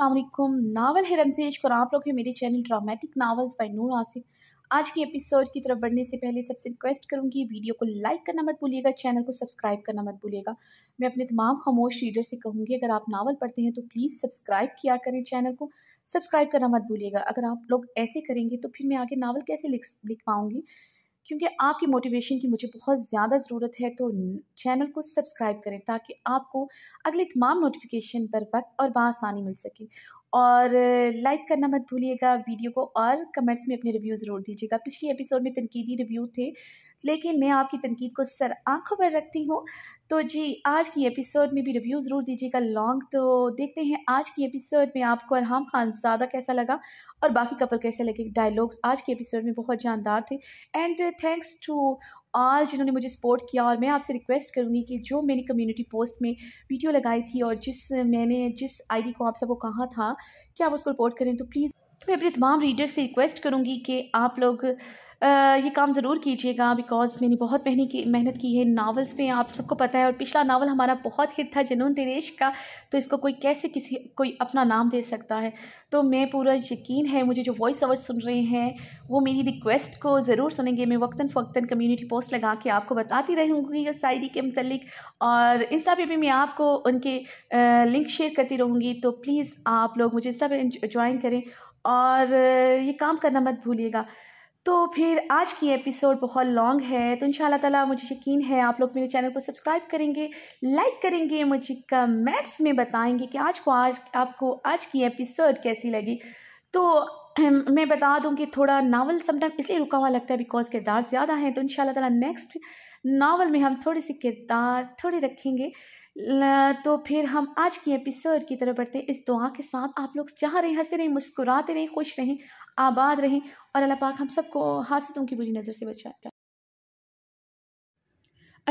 अल्लाम नावल है रमजेश और आप लोग हैं मेरे channel dramatic novels by Noor Asif आज के एपिसोड की तरफ बढ़ने से पहले सबसे रिक्वेस्ट करूंगी वीडियो को लाइक करना मत भूलिएगा चैनल को सब्सक्राइब करना मत भूलिएगा मैं अपने तमाम खामोश रीडर से कहूँगी अगर आप नावल पढ़ते हैं तो प्लीज़ सब्सक्राइब किया करें चैनल को सब्सक्राइब करना मत भूलिएगा अगर आप लोग ऐसे करेंगे तो फिर मैं आगे नावल कैसे लिख लिख पाऊँगी क्योंकि आपकी मोटिवेशन की मुझे बहुत ज़्यादा ज़रूरत है तो चैनल को सब्सक्राइब करें ताकि आपको अगले तमाम नोटिफिकेशन पर वक्त और बसानी मिल सके और लाइक करना मत भूलिएगा वीडियो को और कमेंट्स में अपने रिव्यू ज़रूर दीजिएगा पिछले एपिसोड में तनकीदी रिव्यू थे लेकिन मैं आपकी तनकीद को सर आंखों पर रखती हूँ तो जी आज की एपिसोड में भी रिव्यू ज़रूर दीजिएगा लॉन्ग तो देखते हैं आज की एपिसोड में आपको अरहम खान ज़्यादा कैसा लगा और बाकी कपल कैसे लगे डायलॉग्स आज के एपिसोड में बहुत जानदार थे एंड थैंक्स टू ऑल जिन्होंने मुझे सपोर्ट किया और मैं आपसे रिक्वेस्ट करूँगी कि जो मैंने कम्युनिटी पोस्ट में वीडियो लगाई थी और जिस मैंने जिस आईडी को आप सबको कहा था कि आप उसको रिपोर्ट करें तो प्लीज़ मैं अपने तमाम रीडर से रिक्वेस्ट करूँगी कि आप लोग ये काम ज़रूर कीजिएगा बिकॉज़ मैंने बहुत मेहनत की मेहनत की है नावल्स में आप सबको पता है और पिछला नावल हमारा बहुत हिट था जनून दिनेश का तो इसको कोई कैसे किसी कोई अपना नाम दे सकता है तो मैं पूरा यकीन है मुझे जो वॉइस ओवर सुन रहे हैं वो मेरी रिक्वेस्ट को ज़रूर सुनेंगे मैं वक्ता फ़क्ता कम्यूनिटी पोस्ट लगा के आपको बताती रहूँगी उस शायरी के मतलब और इंस्टा पर भी मैं आपको उनके लिंक शेयर करती रहूँगी तो प्लीज़ आप लोग मुझे इंस्टा पर ज्वाइन करें और ये काम करना मत भूलिएगा तो फिर आज की एपिसोड बहुत लॉन्ग है तो इन ताला मुझे यकीन है आप लोग मेरे चैनल को सब्सक्राइब करेंगे लाइक करेंगे मुझे कमेंट्स में बताएंगे कि आज को आज आपको आज की एपिसोड कैसी लगी तो मैं बता दूं कि थोड़ा नावल समटाइम इसलिए रुका हुआ लगता है बिकॉज किरदार ज़्यादा हैं तो इन ताला नेक्स्ट नावल में हम थोड़े से किरदार थोड़े रखेंगे तो फिर हम आज की एपिसोड की तरफ बढ़ते हैं इस दुआ के साथ आप लोग जहाँ रहे हंसते रहें मुस्कुराते रहें खुश रहें आबाद रहें और अल्लाह पाक हम सबको हासतों की बुरी नज़र से बचाता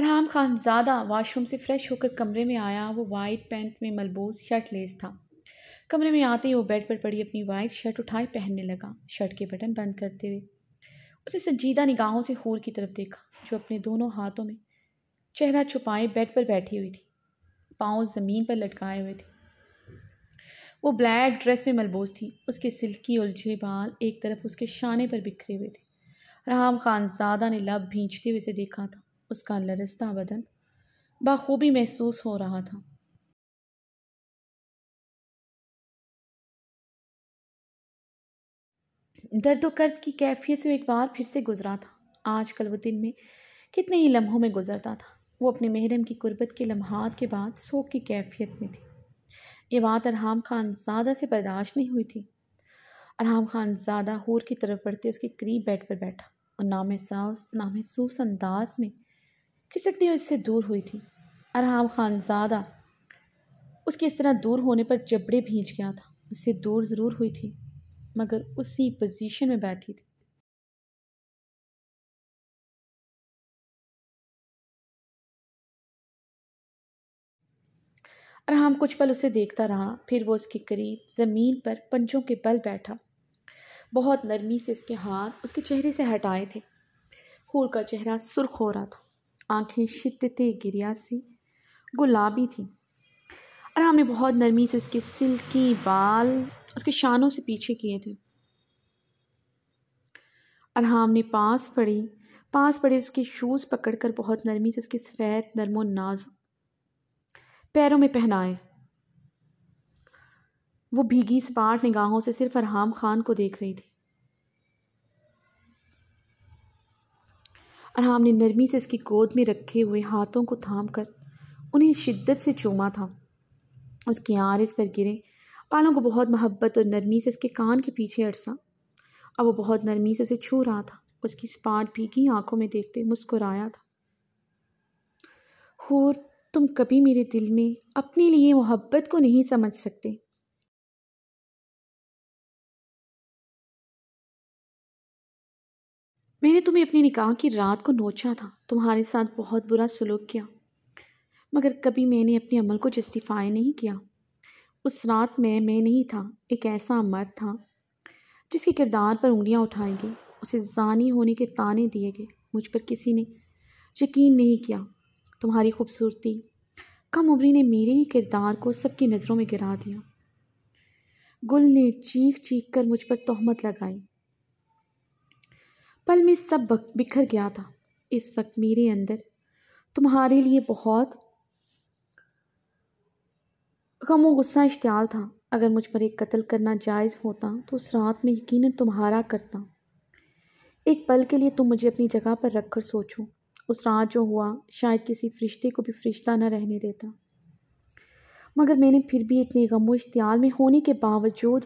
अरहम खान ज़्यादा वाशरूम से फ़्रेश होकर कमरे में आया वो वाइट पैंट में मलबूस शर्ट लेस था कमरे में आते ही वो बेड पर पड़ी अपनी वाइट शर्ट उठाए पहनने लगा शर्ट के बटन बंद करते हुए उसे संजीदा निगाहों से हूर की तरफ देखा जो अपने दोनों हाथों में चेहरा छुपाए बेड पर बैठी हुई थी पाँव ज़मीन पर लटकाए हुए थे वो ब्लैक ड्रेस में मलबूस थी उसके सिल्की उलझे बाल एक तरफ उसके शाने पर बिखरे हुए थे खान खानजादा ने लब भींचते हुए से देखा था उसका लरस्ता बदन बाखूबी महसूस हो रहा था दर्द तो कर्द की कैफियत से एक बार फिर से गुजरा था आज कल वो दिन में कितने ही लम्हों में गुजरता था वो अपने महरम की कुर्बत के लम्हात के बाद सोख की कैफियत में थी ये बात अरहाम खान ज़्यादा से बर्दाश्त नहीं हुई थी अरहाम खान ज़्यादा हूर की तरफ बढ़ते उसके करीब बेड पर बैठा और नामहसास नामहसूस अंदाज में खिसकती हुई उससे दूर हुई थी अरहाम खान ज़्यादा उसके इस तरह दूर होने पर जबड़े भींच गया था उससे दूर ज़रूर हुई थी मगर उसी पोजीशन में बैठी थी राम कुछ पल उसे देखता रहा फिर वो उसके करीब ज़मीन पर पंचों के बल बैठा बहुत नरमी से इसके हाथ उसके चेहरे से हटाए थे हूर का चेहरा सुर्ख हो रहा था आंखें शिद्दत गिरिया सी गुलाबी थी अरहम ने बहुत नरमी से उसके सिल्की बाल उसके शानों से पीछे किए थे अरहाम ने पास पड़ी पास पड़े उसके शूज़ पकड़कर बहुत नरमी से उसके सफ़ेद नरमो नाज पैरों में पहनाए वो भीगी सपाट निगाहों से सिर्फ अरहाम खान को देख रही थी अरहाम ने नरमी से इसकी गोद में रखे हुए हाथों को थाम कर उन्हें शिद्दत से चूमा था उसके आर इस पर गिरे बालों को बहुत मोहब्बत और नरमी से इसके कान के पीछे अड़सा अब वो बहुत नरमी से उसे छू रहा था उसकी स्पाट भीगी आंखों में देखते मुस्कुराया था हूर तुम कभी मेरे दिल में अपने लिए मोहब्बत को नहीं समझ सकते मैंने तुम्हें अपने निकाह की रात को नोचा था तुम्हारे साथ बहुत बुरा सलूक किया मगर कभी मैंने अपने अमल को जस्टिफाई नहीं किया उस रात में मैं नहीं था एक ऐसा मर्द था जिसके किरदार पर उंगलियां उठाई गई उसे जानी होने के ताने दिए गए मुझ पर किसी ने यकीन नहीं किया तुम्हारी खूबसूरती कम उम्री ने मेरे ही किरदार को सबकी नज़रों में गिरा दिया गुल ने चीख चीख कर मुझ पर तोहमत लगाई पल में सब बिखर गया था इस वक्त मेरे अंदर तुम्हारे लिए बहुत गमो गुस्सा इश्तियाल था अगर मुझ पर एक कत्ल करना जायज़ होता तो उस रात में यकीन तुम्हारा करता एक पल के लिए तुम मुझे अपनी जगह पर रख कर सोचो उस रात जो हुआ शायद किसी फरिश्ते को भी फरिश्ता न रहने देता मगर मैंने फिर भी इतने गमो इश्तियाल में होने के बावजूद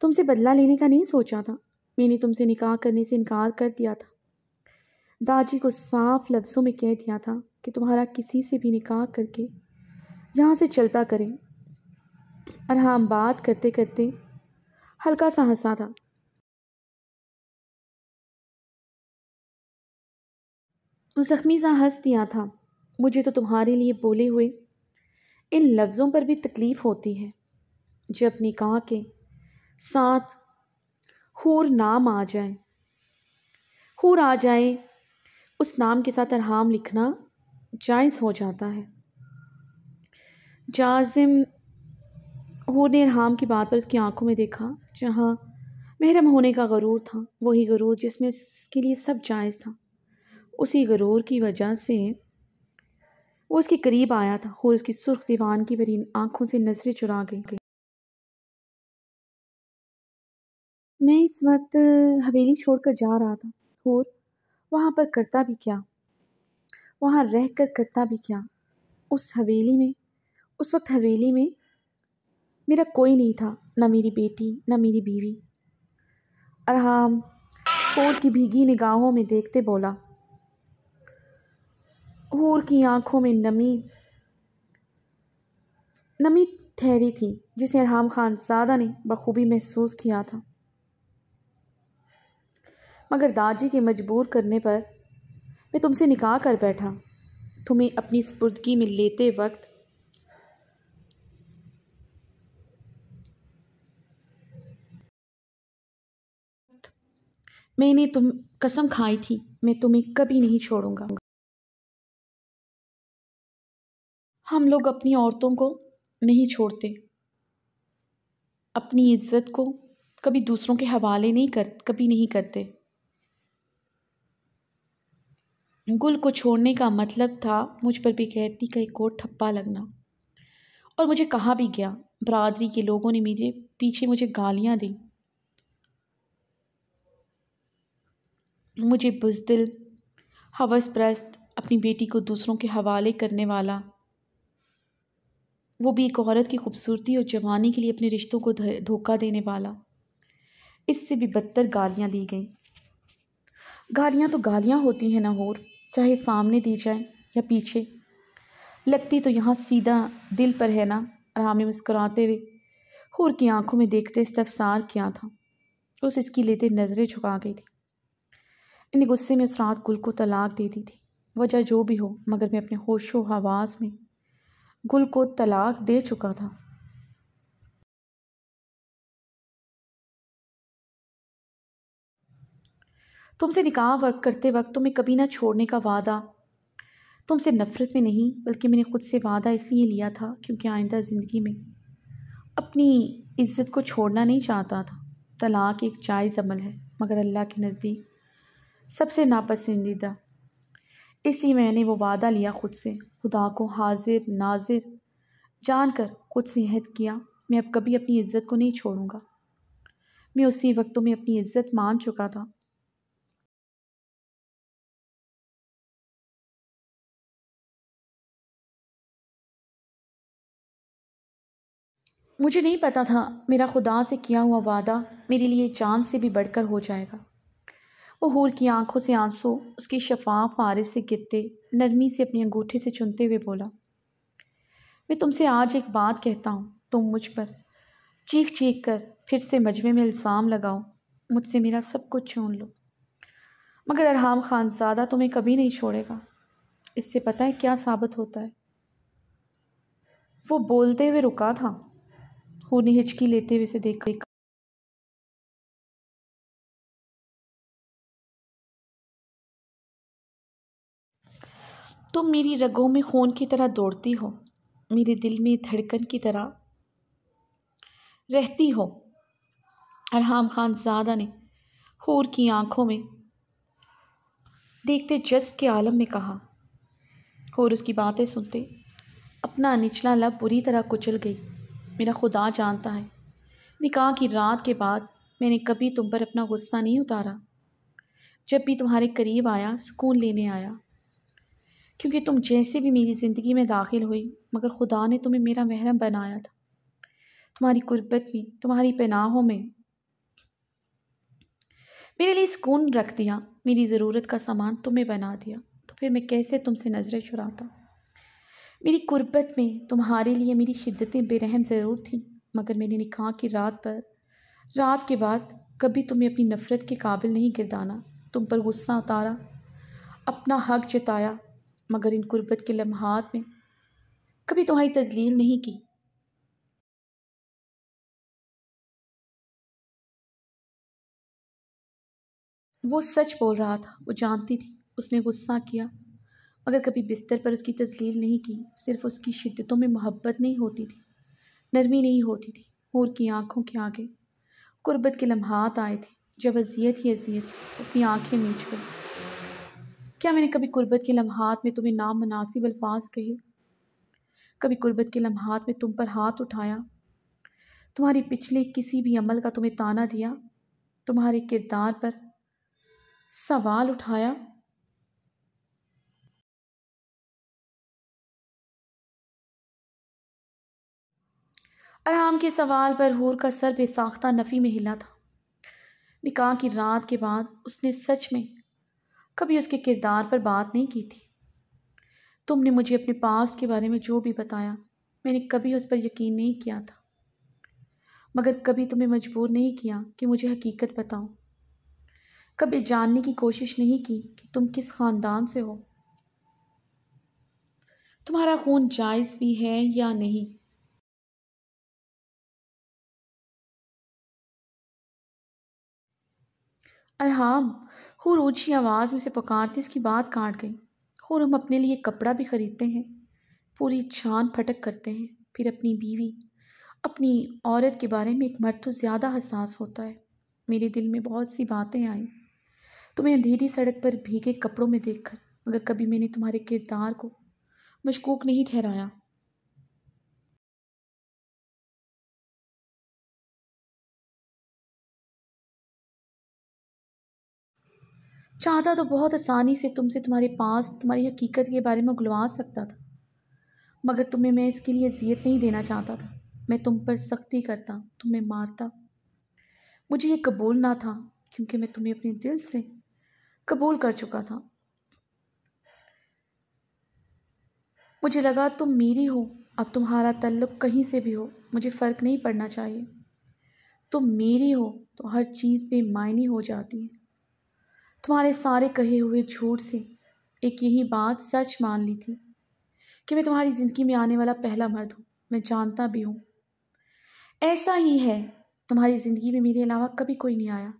तुमसे बदला लेने का नहीं सोचा था मैंने तुमसे निकाह करने से इनकार कर दिया था दाजी को साफ लफ्ज़ों में कह दिया था कि तुम्हारा किसी से भी निकाह करके यहाँ से चलता करें और हाँ, हम बात करते करते हल्का सा हंसा था ज़ख्मी सा हंस दिया था मुझे तो तुम्हारे लिए बोले हुए इन लफ्ज़ों पर भी तकलीफ़ होती है जब निकाह के साथ हूर नाम आ जाए हूर आ जाए उस नाम के साथ अरहाम लिखना जायज़ हो जाता है जाजिम हूर ने अरहाम की बात पर उसकी आंखों में देखा जहाँ महरम होने का गरूर था वही गरूर जिसमें उसके लिए सब जायज़ था उसी गरूर की वजह से वो उसके करीब आया था और उसकी सुर्ख दीवान की भरी आंखों से नजरें चुरा गई मैं इस वक्त हवेली छोड़कर जा रहा था और वहाँ पर करता भी क्या वहाँ रह कर करता भी क्या उस हवेली में उस वक्त हवेली में मेरा कोई नहीं था ना मेरी बेटी ना मेरी बीवी और की भीगी निगाहों में देखते बोला हूर की आंखों में नमी नमी ठहरी थी जिसे राम खान सादा ने बखूबी महसूस किया था मगर दाजी के मजबूर करने पर मैं तुमसे निकाह कर बैठा तुम्हें अपनी स्पुर्दगी में लेते वक्त मैंने तुम कसम खाई थी मैं तुम्हें कभी नहीं छोड़ूंगा हम लोग अपनी औरतों को नहीं छोड़ते अपनी इज़्ज़त को कभी दूसरों के हवाले नहीं कर कभी नहीं करते गुल को छोड़ने का मतलब था मुझ पर भी कहती का एक और ठप्पा लगना और मुझे कहा भी गया बरदरी के लोगों ने मेरे पीछे मुझे गालियाँ दी मुझे बुजदिल हवस प्रस्त अपनी बेटी को दूसरों के हवाले करने वाला वो भी एक औरत की खूबसूरती और जवानी के लिए अपने रिश्तों को धोखा देने वाला इससे भी बदतर गालियाँ दी गईं गालियाँ तो गालियाँ होती हैं ना होर चाहे सामने दी जाए या पीछे लगती तो यहाँ सीधा दिल पर है ना आराम मुस्कुराते हुए होर की आंखों में देखते इस्तफसार किया था उस इसकी लेते नज़रें झुका गई थी इन्हें गुस्से में उस रात गुल को तलाक दे दी थी वजह जो भी हो मगर मैं अपने होशो हवास में गुल को तलाक दे चुका था तुमसे निकाह वक्त करते वक्त तुम्हें कभी ना छोड़ने का वादा तुमसे नफ़रत में नहीं बल्कि मैंने खुद से वादा इसलिए लिया था क्योंकि आइंदा ज़िंदगी में अपनी इज़्ज़त को छोड़ना नहीं चाहता था तलाक एक जायज़ अमल है मगर अल्लाह के नज़दीक सबसे नापसंदीदा इसलिए मैंने वो वादा लिया खुद से खुदा को हाजिर नाजिर जान कर खुद से हद किया मैं अब कभी अपनी इज़्ज़त को नहीं छोड़ूंगा मैं उसी वक्तों में अपनी इज़्ज़त मान चुका था मुझे नहीं पता था मेरा खुदा से किया हुआ वादा मेरे लिए जान से भी बढ़कर हो जाएगा वो हूर की आंखों से आंसू उसकी शफाफ आरिस से गिरते नरमी से अपनी अंगूठे से चुनते हुए बोला मैं तुमसे आज एक बात कहता हूँ तुम मुझ पर चीख चीख कर फिर से मजमे में इल्ज़ाम लगाओ मुझसे मेरा सब कुछ छून लो मगर अरहाम खान ज़्यादा तुम्हें कभी नहीं छोड़ेगा इससे पता है क्या साबित होता है वो बोलते हुए रुका था हूर ने हिचकी लेते हुए से देखा तुम मेरी रगों में खून की तरह दौड़ती हो मेरे दिल में धड़कन की तरह रहती हो अरहम खान ज़्यादा ने हूर की आंखों में देखते जज्ब के आलम में कहा और उसकी बातें सुनते अपना निचला लब बुरी तरह कुचल गई मेरा खुदा जानता है निकाह की रात के बाद मैंने कभी तुम पर अपना गुस्सा नहीं उतारा जब भी तुम्हारे करीब आया सुकून लेने आया क्योंकि तुम जैसे भी मेरी ज़िंदगी में दाखिल हुई मगर खुदा ने तुम्हें मेरा महरम बनाया था तुम्हारी गुर्बत में तुम्हारी पनाहों में मेरे लिए सुकून रख दिया मेरी ज़रूरत का सामान तुम्हें बना दिया तो फिर मैं कैसे तुमसे नज़रें चुराता मेरी गुर्बत में तुम्हारे लिए मेरी शिद्दतें बेरहम ज़रूर थीं मगर मैंने निकाह की रात पर रात के बाद कभी तुम्हें अपनी नफ़रत के काबिल नहीं गिरदाना तुम पर गुस्सा उतारा अपना हक जताया मगर इन गुर्बत के लम्हात में कभी तुम्हारी तजलील नहीं की वो सच बोल रहा था वो जानती थी उसने गुस्सा किया मगर कभी बिस्तर पर उसकी तजलील नहीं की सिर्फ उसकी शिद्दतों में मोहब्बत नहीं होती थी नरमी नहीं होती थी हूर की आंखों के आगे ग़ुर्बत के लम्हात आए थे जब अजियत ही अजियत अपनी आंखें मीच गई क्या मैंने कभी गुरबत के लम्हात में तुम्हें नाम मुनासिब अल्फाज कहे कभी गुरबत के लम्हात में तुम पर हाथ उठाया तुम्हारी पिछले किसी भी अमल का तुम्हें ताना दिया तुम्हारे किरदार पर सवाल उठाया आराम के सवाल पर हूर का सर बेसाख्ता नफ़ी में हिला था निकाह की रात के बाद उसने सच में कभी उसके किरदार पर बात नहीं की थी तुमने मुझे अपने पास के बारे में जो भी बताया मैंने कभी उस पर यकीन नहीं किया था मगर कभी तुम्हें मजबूर नहीं किया कि मुझे हकीकत बताओ कभी जानने की कोशिश नहीं की कि तुम किस ख़ानदान से हो तुम्हारा खून जायज़ भी है या नहीं अरहाम खूर ऊँची आवाज़ में से पुकारती इसकी बात काट गई खूर हम अपने लिए कपड़ा भी ख़रीदते हैं पूरी छान फटक करते हैं फिर अपनी बीवी अपनी औरत के बारे में एक मर्द तो ज़्यादा हसास होता है मेरे दिल में बहुत सी बातें आई तुम्हें अंधेरी सड़क पर भीगे कपड़ों में देखकर मगर कभी मैंने तुम्हारे किरदार को मशकूक नहीं ठहराया चाहता तो बहुत आसानी से तुमसे तुम्हारे पास तुम्हारी हकीकत के बारे में गुलवा सकता था मगर तुम्हें मैं इसके लिए अजियत नहीं देना चाहता था मैं तुम पर सख्ती करता तुम्हें मारता मुझे ये कबूल ना था क्योंकि मैं तुम्हें अपने दिल से कबूल कर चुका था मुझे लगा तुम मेरी हो अब तुम्हारा तल्लुक कहीं से भी हो मुझे फ़र्क नहीं पड़ना चाहिए तुम मेरी हो तो हर चीज़ बेमायनी हो जाती है तुम्हारे सारे कहे हुए झूठ से एक यही बात सच मान ली थी कि मैं तुम्हारी ज़िंदगी में आने वाला पहला मर्द हूँ मैं जानता भी हूँ ऐसा ही है तुम्हारी ज़िंदगी में मेरे अलावा कभी कोई नहीं आया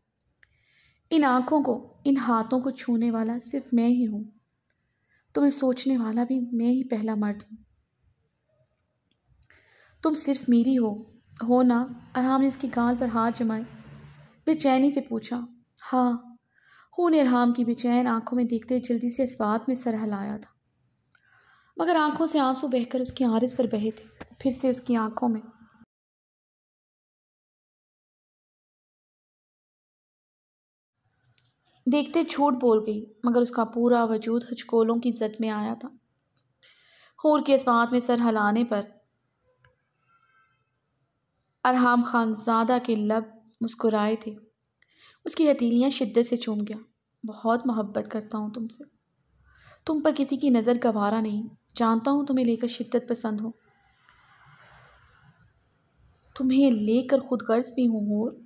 इन आँखों को इन हाथों को छूने वाला सिर्फ मैं ही हूँ तुम्हें सोचने वाला भी मैं ही पहला मर्द हूँ तुम सिर्फ मेरी हो हो ना और हमने उसकी गाल पर हाथ जमाए बेचैनी से पूछा हाँ खून इरहाम की बेचैन आंखों में देखते जल्दी से इस बात में सर हलाया था मगर आंखों से आंसू बहकर उसकी आरिस पर बहे थे फिर से उसकी आंखों में देखते झूठ बोल गई मगर उसका पूरा वजूद हचकोलों की जद में आया था हूर के इस बात में सर हलाने पर अरहाम खान ज़्यादा के लब मुस्कुराए थे उसकी हथेलियाँ शिद्दत से चूम गया बहुत मोहब्बत करता हूँ तुमसे तुम पर किसी की नज़र गवारा नहीं जानता हूँ तुम्हें लेकर शिद्दत पसंद हो तुम्हें लेकर खुद गर्ज भी हूँ और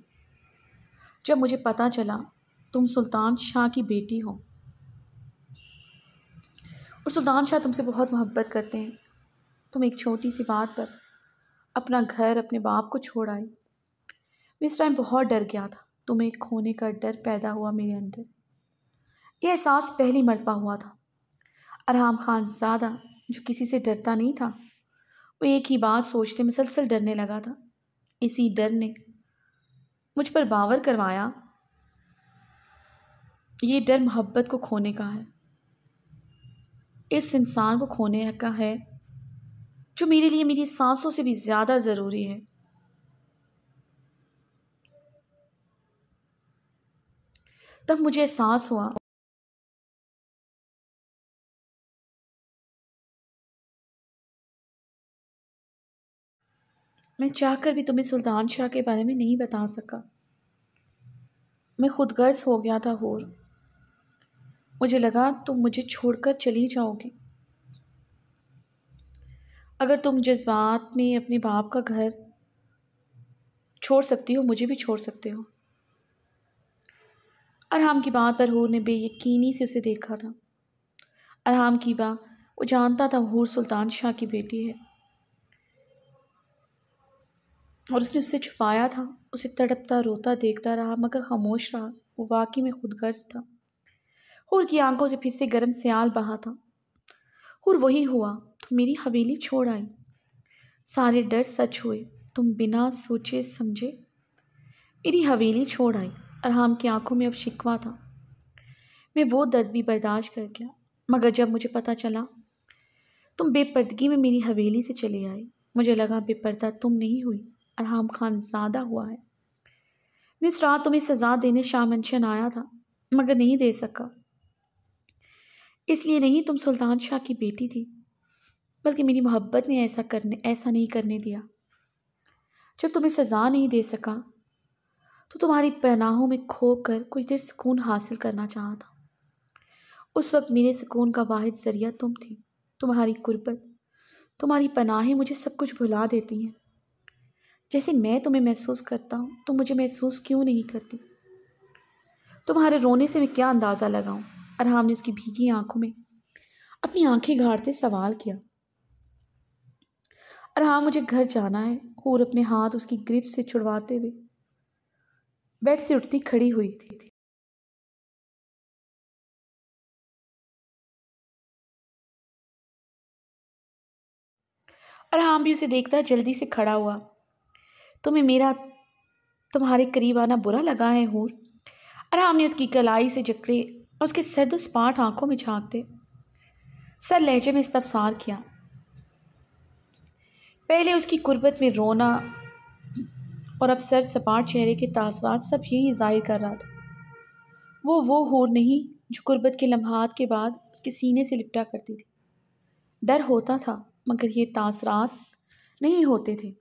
जब मुझे पता चला तुम सुल्तान शाह की बेटी हो और सुल्तान शाह तुमसे बहुत मोहब्बत करते हैं तुम एक छोटी सी बात पर अपना घर अपने बाप को छोड़ आई मैं इस टाइम बहुत डर गया था तुम्हें खोने का डर पैदा हुआ मेरे अंदर यह एहसास पहली मरतबा हुआ था अरहम खान ज़्यादा जो किसी से डरता नहीं था वो एक ही बात सोचते मुसलसल डरने लगा था इसी डर ने मुझ पर बावर करवाया ये डर मोहब्बत को खोने का है इस इंसान को खोने का है जो मेरे लिए मेरी सांसों से भी ज़्यादा ज़रूरी है तब मुझे एहसास हुआ मैं चाह कर भी तुम्हें सुल्तान शाह के बारे में नहीं बता सका मैं खुद गर्ज हो गया था होर मुझे लगा तुम मुझे छोड़कर चली जाओगी अगर तुम जज्बात में अपने बाप का घर छोड़ सकती हो मुझे भी छोड़ सकते हो अरहम की बात पर हूर ने बेयकीनी से उसे देखा था अरहाम की बा वो जानता था हूर सुल्तान शाह की बेटी है और उसने उससे छुपाया था उसे तड़पता रोता देखता रहा मगर खामोश रहा वो वाकई में खुद था हूर की आंखों से फिर से गर्म सियाल बहा था हूर वही हुआ तो मेरी हवेली छोड़ आई सारे डर सच हुए तुम बिना सोचे समझे मेरी हवेली छोड़ आई अरहाम की आंखों में अब शिकवा था मैं वो दर्द भी बर्दाश्त कर गया मगर जब मुझे पता चला तुम बेपर्दगी में मेरी हवेली से चले आए मुझे लगा बेपर्दा तुम नहीं हुई अरहाम खान ज़्यादा हुआ है मैं इस रात तुम्हें सज़ा देने शामनशन आया था मगर नहीं दे सका इसलिए नहीं तुम सुल्तान शाह की बेटी थी बल्कि मेरी मोहब्बत ने ऐसा करने ऐसा नहीं करने दिया जब तुम्हें सज़ा नहीं दे सका तो तुम्हारी पनाहों में खो कर कुछ देर सुकून हासिल करना चाहा था उस वक्त मेरे सुकून का वाहिद ज़रिया तुम थी तुम्हारी कुर्बत तुम्हारी पनाहें मुझे सब कुछ भुला देती हैं जैसे मैं तुम्हें महसूस करता हूँ तुम मुझे महसूस क्यों नहीं करती तुम्हारे रोने से मैं क्या अंदाज़ा लगाऊँ अरहाम ने उसकी भीगी आंखों में अपनी आंखें गाड़ते सवाल किया अरहाम मुझे घर जाना है और अपने हाथ उसकी ग्रिफ से छुड़वाते हुए बेड से उठती खड़ी हुई थी और आराम हाँ, भी उसे देखता जल्दी से खड़ा हुआ तुम्हें मेरा तुम्हारे करीब आना बुरा लगा है हूर आराम हाँ, ने उसकी कलाई से जकड़े उसके उसके दो तो स्पाट आंखों में झाँकते सर लहजे में इस्तफसार किया पहले उसकी कुर्बत में रोना और अब सर सपाट चेहरे के तासरात सब यही जाहिर कर रहा था वो वो हूर नहीं जो गुर्बत के लम्हात के बाद उसके सीने से लिपटा करती थी डर होता था मगर ये तासरात नहीं होते थे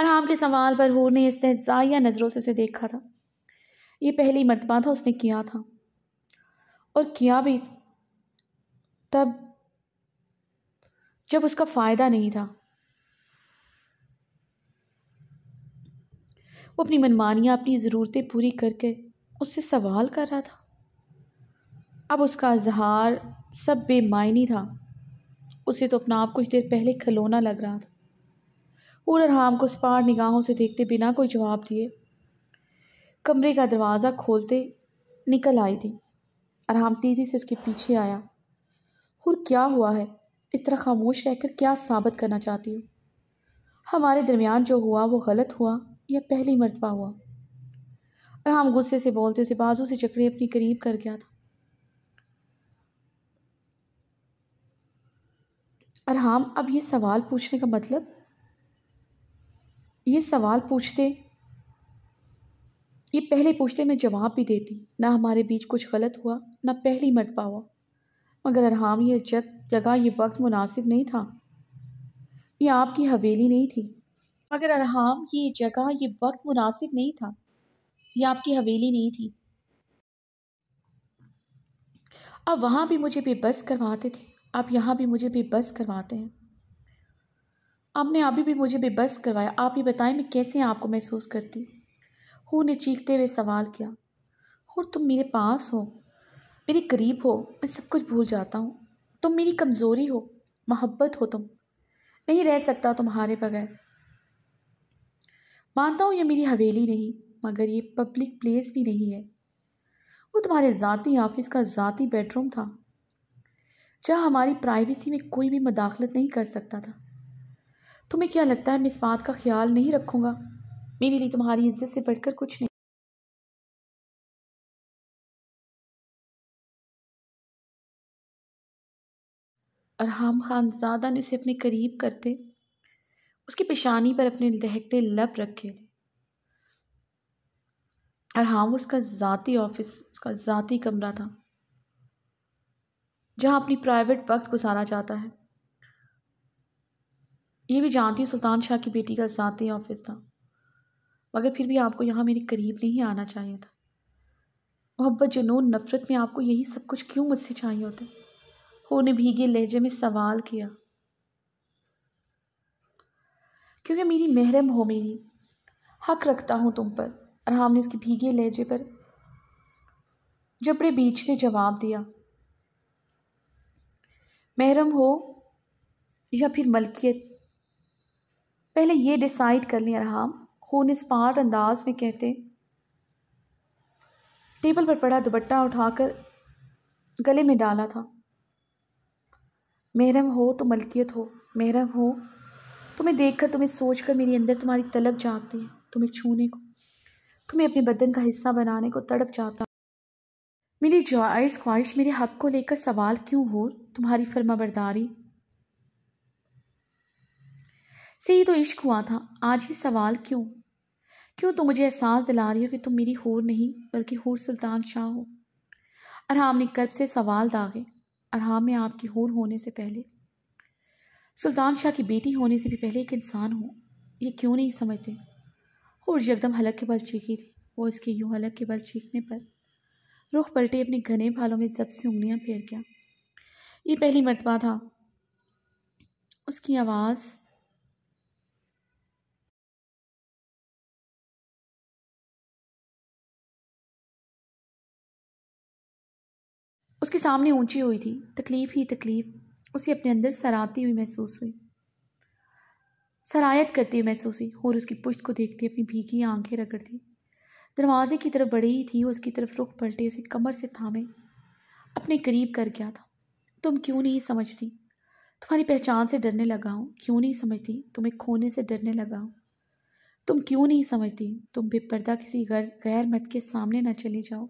आराम के सवाल पर हूर ने इस्तेजाया नज़रों से उसे देखा था ये पहली मरतबा था उसने किया था और किया भी तब जब उसका फ़ायदा नहीं था वो अपनी मनमानियाँ अपनी ज़रूरतें पूरी करके उससे सवाल कर रहा था अब उसका इजहार सब बेमायनी था उसे तो अपना आप कुछ देर पहले खिलौना लग रहा था और हाम को स्पार निगाहों से देखते बिना कोई जवाब दिए कमरे का दरवाज़ा खोलते निकल आई थी अरहाम तेज़ी से उसके पीछे आया और क्या हुआ है इस तरह खामोश रहकर क्या साबित करना चाहती हो हमारे दरमियान जो हुआ वो गलत हुआ या पहली मरतबा हुआ हम गुस्से से बोलते उसे बाजू से चकड़े अपनी करीब कर गया था हम अब ये सवाल पूछने का मतलब ये सवाल पूछते ये पहले पूछते मैं जवाब भी देती ना हमारे बीच कुछ गलत हुआ ना पहली मरतबा हुआ मगर अरहाम यह जग जगह ये वक्त मुनासिब नहीं था ये आपकी हवेली नहीं थी मगर अरहाम ये जगह ये वक्त मुनासिब नहीं था ये आपकी हवेली नहीं थी अब वहाँ भी मुझे बेबस करवाते थे आप यहाँ भी मुझे बेबस करवाते हैं आपने अभी भी मुझे बेबस करवाया आप ये बताएं मैं कैसे आपको महसूस करती हूँ ने चीखते हुए सवाल किया और तुम मेरे पास हो मेरे करीब हो मैं सब कुछ भूल जाता हूँ तुम मेरी कमज़ोरी हो मोहब्बत हो तुम नहीं रह सकता तुम्हारे बगैर मानता हूँ ये मेरी हवेली नहीं मगर ये पब्लिक प्लेस भी नहीं है वो तुम्हारे ज़ाती ऑफिस का ज़ाती बेडरूम था जहाँ हमारी प्राइवेसी में कोई भी मदाखलत नहीं कर सकता था तुम्हें क्या लगता है मैं इस बात का ख्याल नहीं रखूँगा मेरे लिए तुम्हारी इज्जत से बढ़कर कुछ नहीं हम खानजादा ने उसे अपने करीब करते उसकी पेशानी पर अपने दहकते लब रखे हाँ, वो उसका ज़ाती ऑफिस उसका ज़ाती कमरा था जहाँ अपनी प्राइवेट वक्त गुजारा जाता है ये भी जानती हूँ सुल्तान शाह की बेटी का ज़ाती ऑफिस था मगर फिर भी आपको यहाँ मेरे करीब नहीं आना चाहिए था मोहब्बत जुनून नफ़रत में आपको यही सब कुछ क्यों मुझसे चाहिए होता को ने भीगे लहजे में सवाल किया क्योंकि मेरी महरम हो मेरी हक रखता हूँ तुम पर अरहाम ने उसके भीगे लहजे पर जबड़े ने जवाब दिया महरम हो या फिर मलकियत पहले ये डिसाइड कर लिया अरहाम खून इस पार्ट अंदाज में कहते टेबल पर पड़ा दुपट्टा उठाकर गले में डाला था महरम हो तो मलकियत हो महरम हो तुम्हें देखकर तुम्हें सोच कर मेरे अंदर तुम्हारी तलब जागती है तुम्हें छूने को तुम्हें अपने बदन का हिस्सा बनाने को तड़प जाता मेरी जायज़ ख्वाहिश मेरे हक को लेकर सवाल क्यों हो तुम्हारी फर्माबरदारी से ही तो इश्क हुआ था आज ही सवाल क्यों क्यों तुम मुझे एहसास दिला रही हो कि तुम मेरी होर नहीं बल्कि होर सुल्तान शाह हो और हाँ, हमने कर्ब से सवाल दागे और हाँ मैं आपकी हूर होने से पहले सुल्तान शाह की बेटी होने से भी पहले एक इंसान हूँ ये क्यों नहीं समझते और यकदम हलक के बल चीखी थी वो इसके यूँ हलक के बल चीखने पर रुख पलटे अपने घने भालों में जब से उंगलियाँ फेर गया ये पहली मरतबा था उसकी आवाज़ उसके सामने ऊंची हुई थी तकलीफ़ ही तकलीफ़ उसे अपने अंदर सराती हुई महसूस हुई सरायत करती हुई महसूस हुई और उसकी पुश्त को देखती अपनी भीगी आंखें रगड़ती दरवाजे की तरफ बड़ी ही थी उसकी तरफ रुख पलटे उसे कमर से थामे अपने करीब कर गया था तुम क्यों नहीं समझती तुम्हारी पहचान से डरने लगा हूँ क्यों नहीं समझती तुम्हें खोने से डरने लगा हूँ तुम क्यों नहीं समझती तुम बेपर्दा किसी गैर मर्द के सामने ना चले जाओ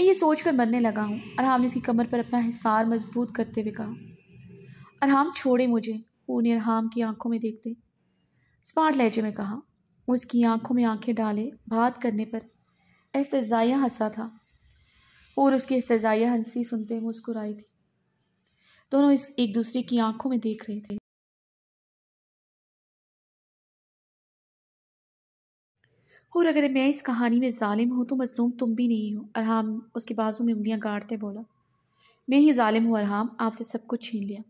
मैं ये सोच कर मरने लगा हूँ अरहाम ने इसकी कमर पर अपना हिसार मजबूत करते हुए कहा अरहाम छोड़े मुझे पूने अरहाम की आंखों में देखते स्मार्ट लहजे में कहा उसकी आंखों में आंखें डाले बात करने पर एस्तजाया हंसा था और उसकी एस्तजाया हंसी सुनते मुस्कुराई थी दोनों इस एक दूसरे की आंखों में देख रहे थे और अगर मैं इस कहानी में ालिम हूँ तो मजलूम तुम भी नहीं हो अरहाम उसके बाजू में उंगलियाँ गाड़ते बोला मैं ही ालिम हूँ अरहाम आपसे सब कुछ छीन लिया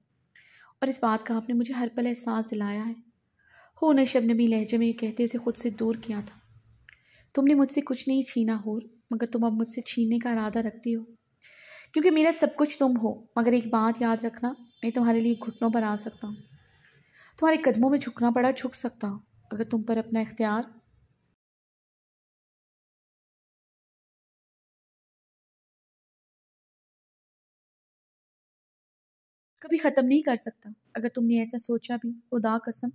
और इस बात का आपने मुझे हर पल एहसास दिलाया है हो न शबनबी लहजे में कहते उसे खुद से दूर किया था तुमने मुझसे कुछ नहीं छीना होर मगर तुम अब मुझसे छीनने का इरादा रखती हो क्योंकि मेरा सब कुछ तुम हो मगर एक बात याद रखना मैं तुम्हारे लिए घुटनों पर आ सकता हूँ तुम्हारे कदमों में झुकना पड़ा झुक सकता हूँ अगर तुम पर अपना इख्तियार कभी ख़त्म नहीं कर सकता अगर तुमने ऐसा सोचा भी खुदा कसम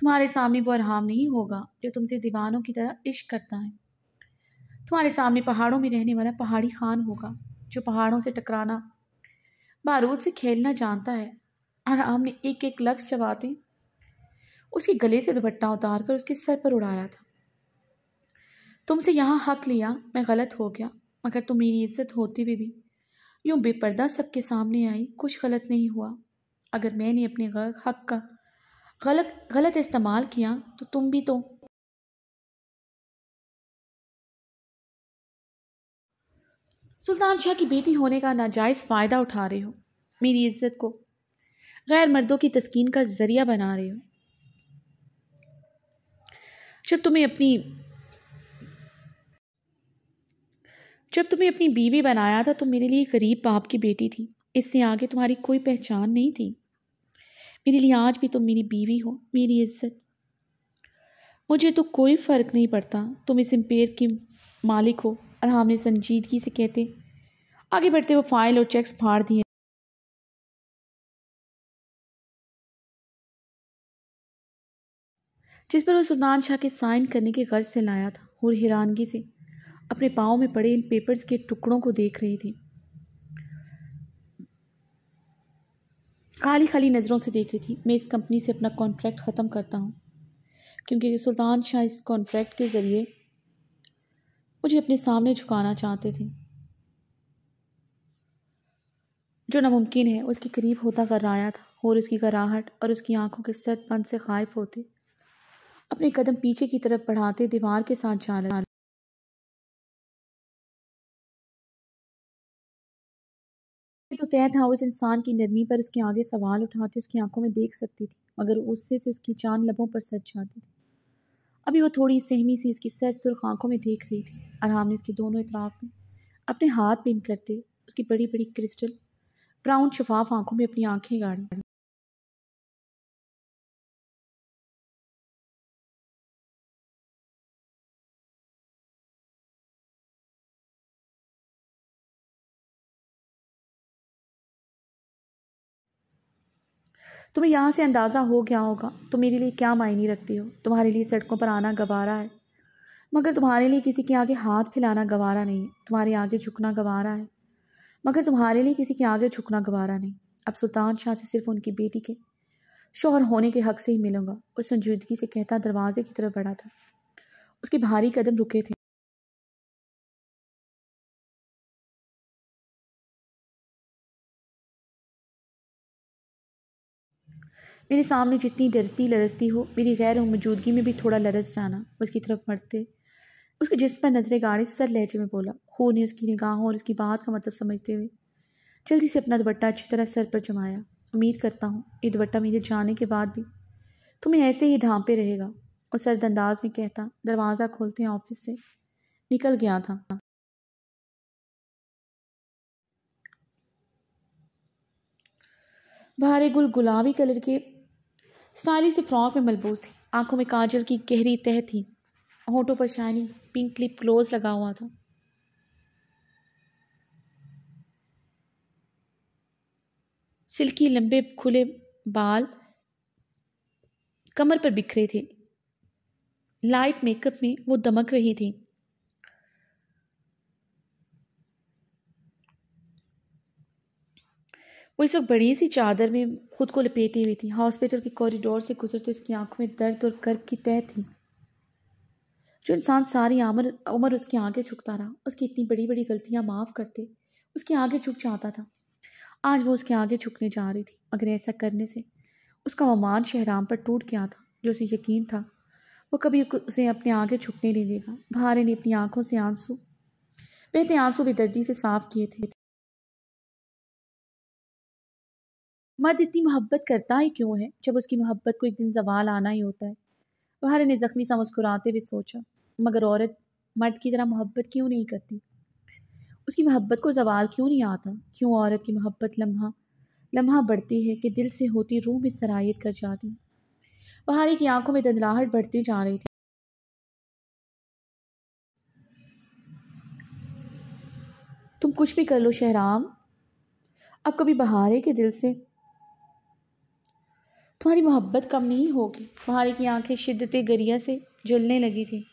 तुम्हारे सामने वो अरहाम नहीं होगा जो तुमसे दीवानों की तरह इश्क करता है तुम्हारे सामने पहाड़ों में रहने वाला पहाड़ी खान होगा जो पहाड़ों से टकराना बारूद से खेलना जानता है आराम ने एक एक लफ्ज़ चबाते उसके गले से दुपट्टा उतार कर उसके सर पर उड़ाया था तुमसे यहाँ हक लिया मैं गलत हो गया मगर तुम मेरी इज्जत होती हुए भी, भी यूं बेपर्दा सबके सामने आई कुछ गलत नहीं हुआ अगर मैंने अपने हक का गलत गलत इस्तेमाल किया तो तुम भी तो सुल्तान शाह की बेटी होने का नाजायज़ फ़ायदा उठा रहे हो मेरी इज्जत को गैर मर्दों की तस्कीन का ज़रिया बना रहे हो जब तुम्हें अपनी जब तुम्हें अपनी बीवी बनाया था तो मेरे लिए गरीब बाप की बेटी थी इससे आगे तुम्हारी कोई पहचान नहीं थी मेरे लिए आज भी तुम मेरी बीवी हो मेरी इज्जत मुझे तो कोई फ़र्क नहीं पड़ता तुम इस एम्पेयर के मालिक हो और हाँ, हमने संजीदगी से कहते आगे बढ़ते हुए फाइल और चेक्स फाड़ दिए जिस पर वो सुल्तान शाह के साइन करने के गर्ज से लाया था और हैरानगी से अपने पाँव में पड़े इन पेपर्स के टुकड़ों को देख रही थी खाली खाली नज़रों से देख रही थी मैं इस कंपनी से अपना कॉन्ट्रैक्ट ख़त्म करता हूँ क्योंकि सुल्तान शाह इस कॉन्ट्रैक्ट के ज़रिए मुझे अपने सामने झुकाना चाहते थे जो नामुमकिन है उसके करीब होता कर रहा था और उसकी कराहट और उसकी आंखों के सतपन से गायब होते अपने कदम पीछे की तरफ बढ़ाते दीवार के साथ जाना तय था हाँ, उस इंसान की नरमी पर उसके आगे सवाल उठाते उसकी आंखों में देख सकती थी मगर उससे से उसकी चांद लबों पर सच जाती थी अभी वो थोड़ी सहमी सी उसकी सच सुरख आंखों में देख रही थी आराम हाँ, ने उसके दोनों इतराफ़ में अपने हाथ पिन करते उसकी बड़ी बड़ी क्रिस्टल ब्राउन शफाफ आंखों में अपनी आंखें गाड़ी तुम्हें यहाँ से अंदाज़ा हो गया होगा तुम मेरे लिए क्या मायने रखती हो तुम्हारे लिए सड़कों पर आना गवारा है मगर तुम्हारे लिए किसी के आगे हाथ फैलाना गवारा नहीं तुम्हारे आगे झुकना गवारा है मगर तुम्हारे लिए किसी के आगे झुकना गवारा नहीं अब सुल्तान शाह से सिर्फ उनकी बेटी के शोहर होने के हक से ही मिलूंगा उस संजीदगी से कहता दरवाजे की तरफ बढ़ा था उसके भारी कदम रुके थे मेरे सामने जितनी डरती लरसती हो मेरी गैर मौजूदगी में भी थोड़ा लरस जाना उसकी तरफ मरते उसके जिस पर नजरें गाड़े सर लहजे में बोला खो ने उसकी निगाहों और उसकी बात का मतलब समझते हुए जल्दी से अपना दुपट्टा अच्छी तरह सर पर जमाया उम्मीद करता हूँ ये दुपट्टा मेरे जाने के बाद भी तुम्हें ऐसे ही ढांपे रहेगा और सरदंदाज में कहता दरवाज़ा खोलते हैं ऑफिस से निकल गया था बाहर गुल गुलाबी कलर के स्टाइलिश से फ्रॉक में मलबूस थी आंखों में काजल की गहरी तह थी होठों पर शाइनिंग पिंक लिप क्लोज लगा हुआ था सिल्की लंबे खुले बाल कमर पर बिखरे थे लाइट मेकअप में वो दमक रही थी वो इस वक्त बड़ी सी चादर में खुद को लपेटी हुई थी हॉस्पिटल के कॉरिडोर से गुजरते उसकी आंखों में दर्द और गर्व की तय थी जो इंसान सारी आमर उम्र उसकी आंखें झुकता रहा उसकी इतनी बड़ी बड़ी गलतियाँ माफ़ करते उसकी आगे झुक जाता था आज वो उसके आगे झुकने जा रही थी मगर ऐसा करने से उसका ममान शहराम पर टूट गया था जो उसे यकीन था वो कभी उसे अपने आगे झुकने नहीं देगा भारे ने अपनी आंखों से आंसू बहते आंसू भी दर्दी से साफ किए थे मर्द इतनी मोहब्बत करता ही क्यों है जब उसकी मोहब्बत को एक दिन जवाल आना ही होता है बहर ने ज़ख्मी सा मुस्कुराते हुए सोचा मगर औरत मर्द की तरह मोहब्बत क्यों नहीं करती उसकी मोहब्बत को जवाल क्यों नहीं आता क्यों औरत की मोहब्बत लम्हा लम्हा बढ़ती है कि दिल से होती रूह में सराहियत कर जाती बहारी की आंखों में ददलाहट बढ़ती जा रही थी तुम कुछ भी कर लो शहराम अब कभी बहारे के दिल से तुम्हारी मोहब्बत कम नहीं होगी तुम्हारी की आंखें शिद्दत गरिया से जलने लगी थी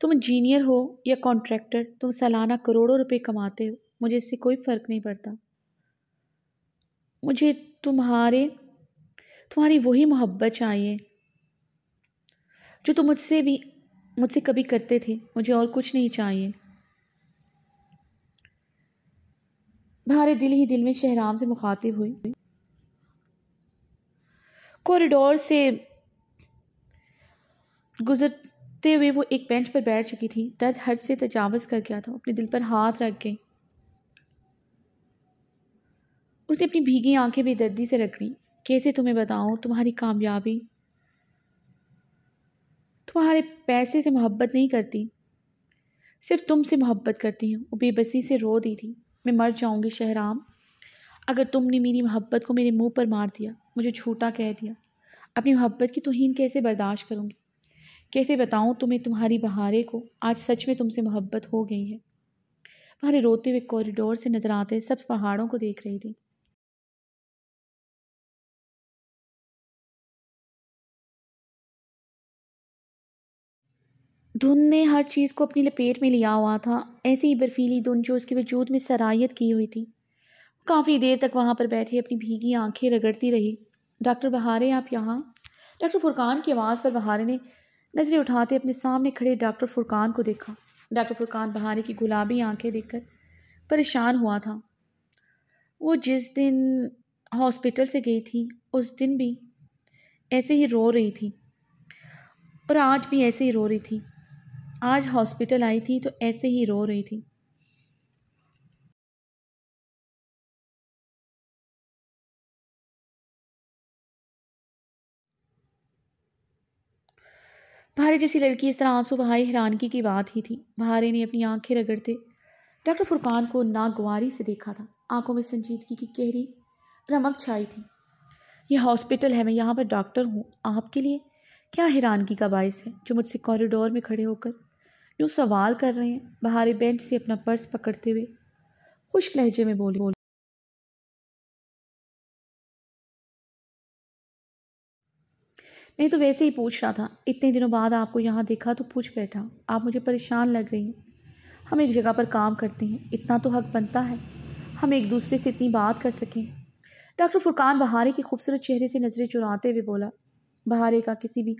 तुम इंजीनियर हो या कॉन्ट्रैक्टर तुम सालाना करोड़ों रुपए कमाते हो मुझे इससे कोई फ़र्क नहीं पड़ता मुझे तुम्हारे तुम्हारी वही मोहब्बत चाहिए जो तुम मुझसे भी मुझसे कभी करते थे मुझे और कुछ नहीं चाहिए भारे दिल ही दिल में शहराम से मुखातिब हुई कॉरिडोर से गुजरते हुए वो एक बेंच पर बैठ चुकी थी दर्द हर से तजावज़ कर गया था अपने दिल पर हाथ रख गई उसने अपनी भीगी आंखें भी दर्दी से रगड़ी कैसे तुम्हें बताऊं तुम्हारी कामयाबी तुम्हारे पैसे से मोहब्बत नहीं करती सिर्फ तुमसे मोहब्बत करती हूँ वो बेबसी से रो दी थी मैं मर जाऊँगी शहराम अगर तुमने मेरी मोहब्बत को मेरे मुंह पर मार दिया मुझे झूठा कह दिया अपनी मोहब्बत की तोहन कैसे बर्दाश्त करूँगी कैसे बताऊँ तुम्हें तुम्हारी बहारे को आज सच में तुमसे मोहब्बत हो गई है बहारे रोते हुए कॉरिडोर से नज़र आते सब पहाड़ों को देख रही थी धुन ने हर चीज़ को अपनी लपेट में लिया हुआ था ऐसी ही बर्फीली धुन जो उसके वजूद में सराहियत की हुई थी काफ़ी देर तक वहाँ पर बैठे अपनी भीगी आंखें रगड़ती रही डॉक्टर बहारे आप यहाँ डॉक्टर फुरकान की आवाज़ पर बहारे ने नज़रें उठाते अपने सामने खड़े डॉक्टर फुरकान को देखा डॉक्टर फुरकान बहारे की गुलाबी आंखें देखकर परेशान हुआ था वो जिस दिन हॉस्पिटल से गई थी उस दिन भी ऐसे ही रो रही थी और आज भी ऐसे ही रो रही थी आज हॉस्पिटल आई थी तो ऐसे ही रो रही थी भारे जैसी लड़की इस तरह आंसू बहाई हैरानगी की बात ही थी भारे ने अपनी आंखें रगड़ते डॉक्टर फुरकान को नागवारी से देखा था आंखों में संजीदगी की गहरी रमक छाई थी यह हॉस्पिटल है मैं यहाँ पर डॉक्टर हूँ आपके लिए क्या हैरानगी का बायस है जो मुझसे कॉरिडोर में खड़े होकर यूँ सवाल कर रहे हैं बाहरी बेंच से अपना पर्स पकड़ते हुए खुश लहजे में बोली बोली नहीं तो वैसे ही पूछ रहा था इतने दिनों बाद आपको यहाँ देखा तो पूछ बैठा आप मुझे परेशान लग रही हैं हम एक जगह पर काम करते हैं इतना तो हक बनता है हम एक दूसरे से इतनी बात कर सकें डॉक्टर फुरकान बहारे के खूबसूरत चेहरे से नज़रें चुराते हुए बोला बहारे का किसी भी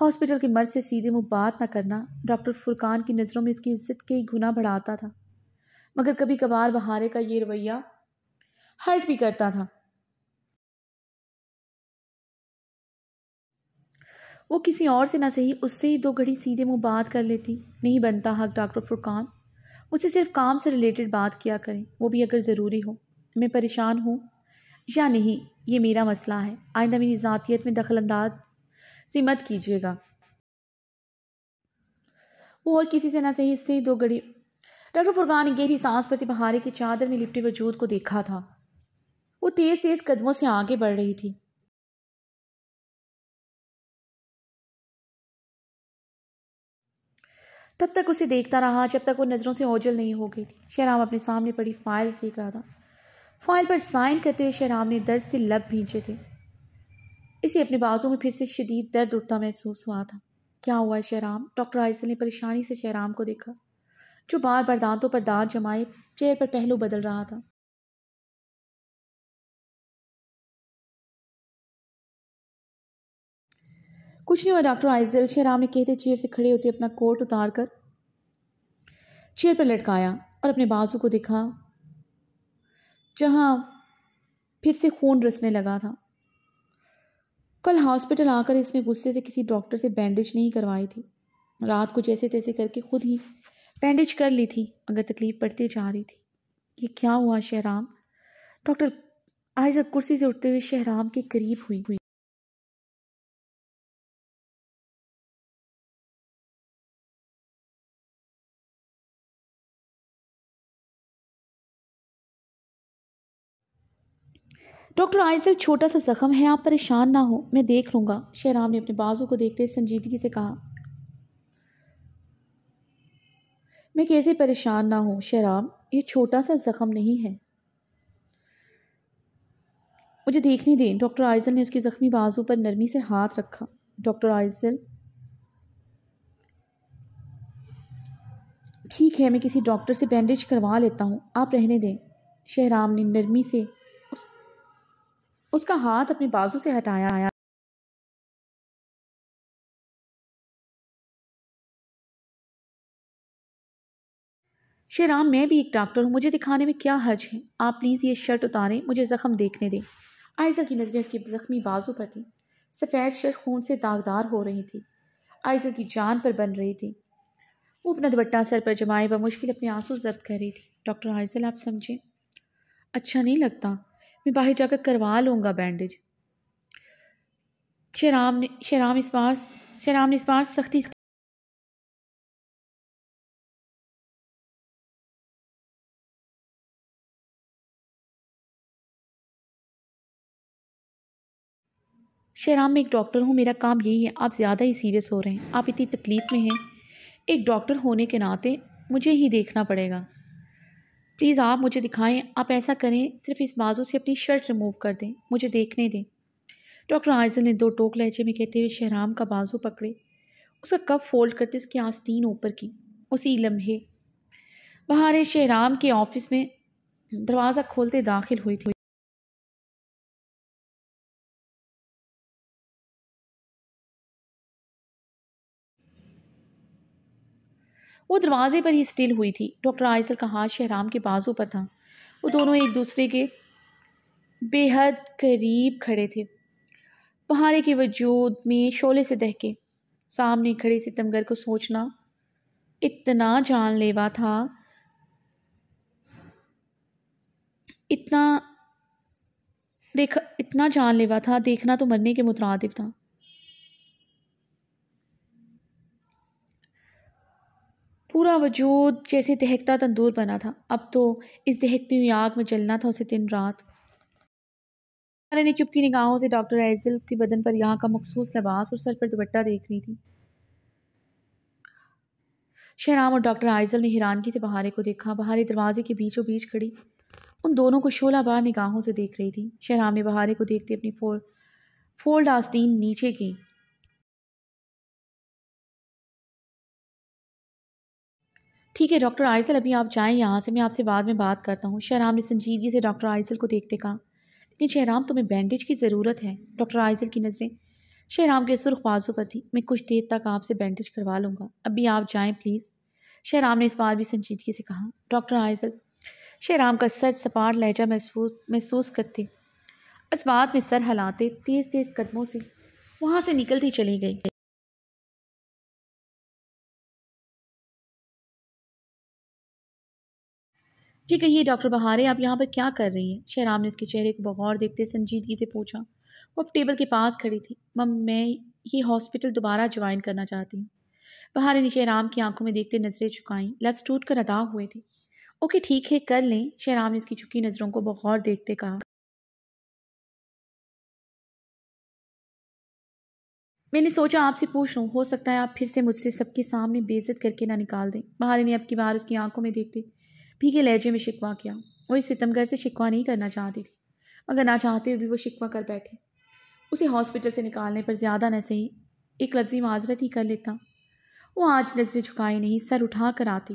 हॉस्पिटल के मर्ज से सीधे मुँह बात न करना डॉक्टर फुरकान की नज़रों में उसकी इज्जत के गुना बढ़ाता था मगर कभी कभार बहारे का ये रवैया हर्ट भी करता था वो किसी और से ना सही उससे ही दो घड़ी सीधे मुँह बात कर लेती नहीं बनता हक डॉक्टर फुरकान मुझसे सिर्फ काम से रिलेटेड बात किया करें वो भी अगर ज़रूरी हो मैं परेशान हूँ या नहीं ये मेरा मसला है आइंदा मेरी ज़ातियत में दखल अंदाज सी मत कीजिएगा वो और किसी से ना सही इससे दो घड़ी डॉक्टर फुरगान ने गहरी सांस पर पहाड़े की चादर में लिपटे वजूद को देखा था वो तेज़ तेज़ कदमों से आगे बढ़ रही थी तब तक उसे देखता रहा जब तक वो नज़रों से ओझल नहीं हो गई थी शहराम अपने सामने पड़ी फाइल्स देख रहा था फाइल पर साइन करते हुए शहराम ने दर्द से लब भींचे थे इसे अपने बाजू में फिर से शदीद दर्द उठता महसूस हुआ था क्या हुआ शहराम डॉक्टर आयसल ने परेशानी से शहराम को देखा जो बार बार दांतों पर दांत जमाए चेयर पर पहलू बदल रहा था कुछ नहीं हुआ डॉक्टर आइजल शहराम ने कहते चेयर से खड़े होते अपना कोट उतार कर चेयर पर लटकाया और अपने बाजू को दिखा जहां फिर से खून रसने लगा था कल हॉस्पिटल आकर इसने गुस्से से किसी डॉक्टर से बैंडेज नहीं करवाई थी रात को जैसे तैसे करके खुद ही बैंडेज कर ली थी मगर तकलीफ पड़ती जा रही थी ये क्या हुआ शहराम डॉक्टर आयजा कुर्सी से उठते हुए शहराम के करीब हुई हुई डॉक्टर आयसल छोटा सा जख्म है आप परेशान ना हो मैं देख लूँगा शहराम ने अपने बाजू को देखते संजीदगी से कहा मैं कैसे परेशान ना हूँ शहराम ये छोटा सा जख्म नहीं है मुझे देखने दें डॉक्टर आइजल ने उसकी ज़ख्मी बाजू पर नरमी से हाथ रखा डॉक्टर आइजल ठीक है मैं किसी डॉक्टर से बैंडेज करवा लेता हूँ आप रहने दें शहराम ने नरमी से उसका हाथ अपने बाजू से हटाया आया शेराम मैं भी एक डॉक्टर हूँ मुझे दिखाने में क्या हर्ज है आप प्लीज़ ये शर्ट उतारें मुझे ज़ख्म देखने दें आयजा की नज़रें उसकी ज़ख्मी बाजू पर थी सफ़ेद शर्ट खून से दागदार हो रही थी आयजा की जान पर बन रही थी वो अपना दुपट्टा सर पर जमाए मुश्किल अपने आंसू जब्त कर रही थी डॉक्टर आयजल आप समझें अच्छा नहीं लगता मैं बाहर जाकर करवा लूँगा बैंडेज शराम ने शराम इस बार शराम ने इस बार सख्ती शराम में एक डॉक्टर हूँ मेरा काम यही है आप ज़्यादा ही सीरियस हो रहे हैं आप इतनी तकलीफ़ में हैं एक डॉक्टर होने के नाते मुझे ही देखना पड़ेगा प्लीज़ आप मुझे दिखाएं आप ऐसा करें सिर्फ इस बाजू से अपनी शर्ट रिमूव कर दें मुझे देखने दें डॉक्टर आयजल ने दो टोक लहजे में कहते हुए शहराम का बाजू पकड़े उसका कप फोल्ड करते उसकी आस्तीन ऊपर की उसी लम्हे बहारे शहराम के ऑफिस में दरवाज़ा खोलते दाखिल हुई थी वो दरवाजे पर ही स्टिल हुई थी डॉक्टर आयसल का हाथ शहराम के बाजू पर था वो दोनों एक दूसरे के बेहद करीब खड़े थे पहाड़े के वजूद में शोले से दहके सामने खड़े सितमगर को सोचना इतना जानलेवा था इतना देखा इतना जानलेवा था देखना तो मरने के मुतरदफ था पूरा वजूद जैसे दहकता तंदूर बना था अब तो इस दहकती हुई आग में जलना था उसे दिन रात ने चुपती निगाहों से डॉक्टर एजल के बदन पर यहाँ का मखसूस लबास और सर पर दुपट्टा देख रही थी शहराम और डॉक्टर आइजल ने हैरानगी से बहारे को देखा बहारे दरवाजे के बीचों बीच खड़ी उन दोनों को शोला बार निगाहों से देख रही थी शहराम ने बहारे को देखते अपनी फोल्ड फोल्ड आस्तीन नीचे की ठीक है डॉक्टर आयसल अभी आप जाएँ यहाँ से मैं आपसे बाद में बात करता हूँ शहराम ने संजीदगी से डॉक्टर आयसल को देखते कहा लेकिन शहराम तुम्हें बैंडेज की ज़रूरत है डॉक्टर आयसल की नज़रें शहराम के सुर्ख बाजू पर थी मैं कुछ देर तक आपसे बैंडेज करवा लूँगा अभी आप जाएँ प्लीज़ शहराम ने इस बार भी संजीदगी से कहा डॉक्टर आयसल शहराम का सर सपाट लहजा महसूस महसूस करते इस बात में सर हलाते तेज़ तेज़ कदमों से वहाँ से निकलती चली गई जी कहिए डॉक्टर बहारे आप यहाँ पर क्या कर रही हैं शहराम ने उसके चेहरे को बगौर देखते संजीदगी से पूछा वो अब टेबल के पास खड़ी थी मम मैं ये हॉस्पिटल दोबारा ज्वाइन करना चाहती हूँ बहारे ने शहराम की आंखों में देखते नज़रें चुकाईं लफ्स टूट कर अदा हुए थे ओके ठीक है कर लें शहराम ने उसकी झुकी नज़रों को बगौर देखते कहा मैंने सोचा आपसे पूछ लूँ हो सकता है आप फिर से मुझसे सबके सामने बेज़त करके ना निकाल दें बहारे ने अब की बार उसकी आंखों में देखते भीगे लहजे में शिकवा किया वो इस सितमगर से शिकवा नहीं करना चाहती थी मगर ना चाहते हुए भी वो शिकवा कर बैठी उसे हॉस्पिटल से निकालने पर ज़्यादा न सही एक लफ्जी माजरत ही कर लेता वो आज नजरें झुकाई नहीं सर उठा कर आती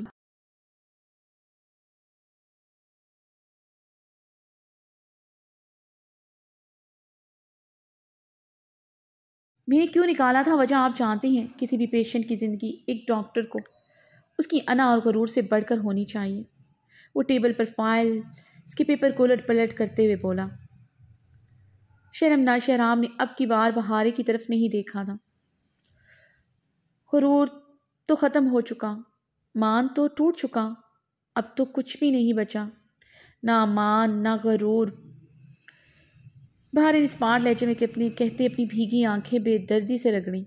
मैंने क्यों निकाला था वजह आप जानते हैं किसी भी पेशेंट की ज़िंदगी एक डॉक्टर को उसकी अना और गरूर से बढ़कर होनी चाहिए वो टेबल पर फाइल इसके पेपर को उलट पलट करते हुए बोला शर्मनाश शराम ने अब की बार बहारे की तरफ नहीं देखा था गुरूर तो ख़त्म हो चुका मान तो टूट चुका अब तो कुछ भी नहीं बचा ना मान ना गरूर बहारे ने स्मार्ट लहजे में अपनी कहते अपनी भीगी आंखें बेदर्दी से रगड़ी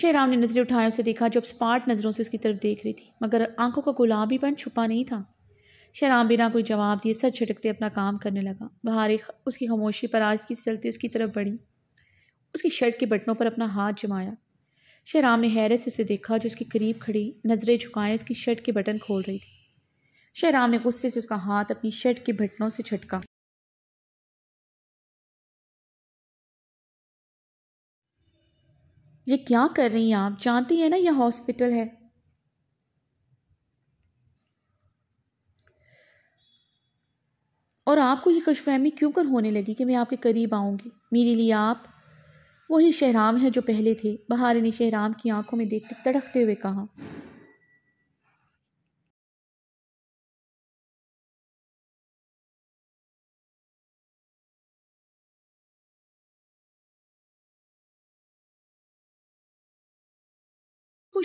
शेराम ने नज़रें उठाए उसे देखा जो अब स्पार्ट नज़रों से उसकी तरफ देख रही थी मगर आंखों का गुलाबीपन छुपा नहीं था शेराम बिना कोई जवाब दिए सर छिटकते अपना काम करने लगा बाहर एक उसकी खामोशी पर आज की चलती उसकी तरफ बढ़ी उसकी शर्ट के बटनों पर अपना हाथ जमाया शेराम ने हैरत से उसे देखा जो उसके करीब खड़ी नज़रें झुकाए उसकी शर्ट के बटन खोल रही थी शेराम ने गुस्से से उसका हाथ अपनी शर्ट के बटनों से छटका ये क्या कर रही हैं आप जानती हैं ना यह हॉस्पिटल है और आपको ये खुशफहमी क्यों कर होने लगी कि मैं आपके करीब आऊँगी मेरे लिए आप वही शहराम है जो पहले थे बहार ने शहराम की आंखों में देखते तड़कते हुए कहा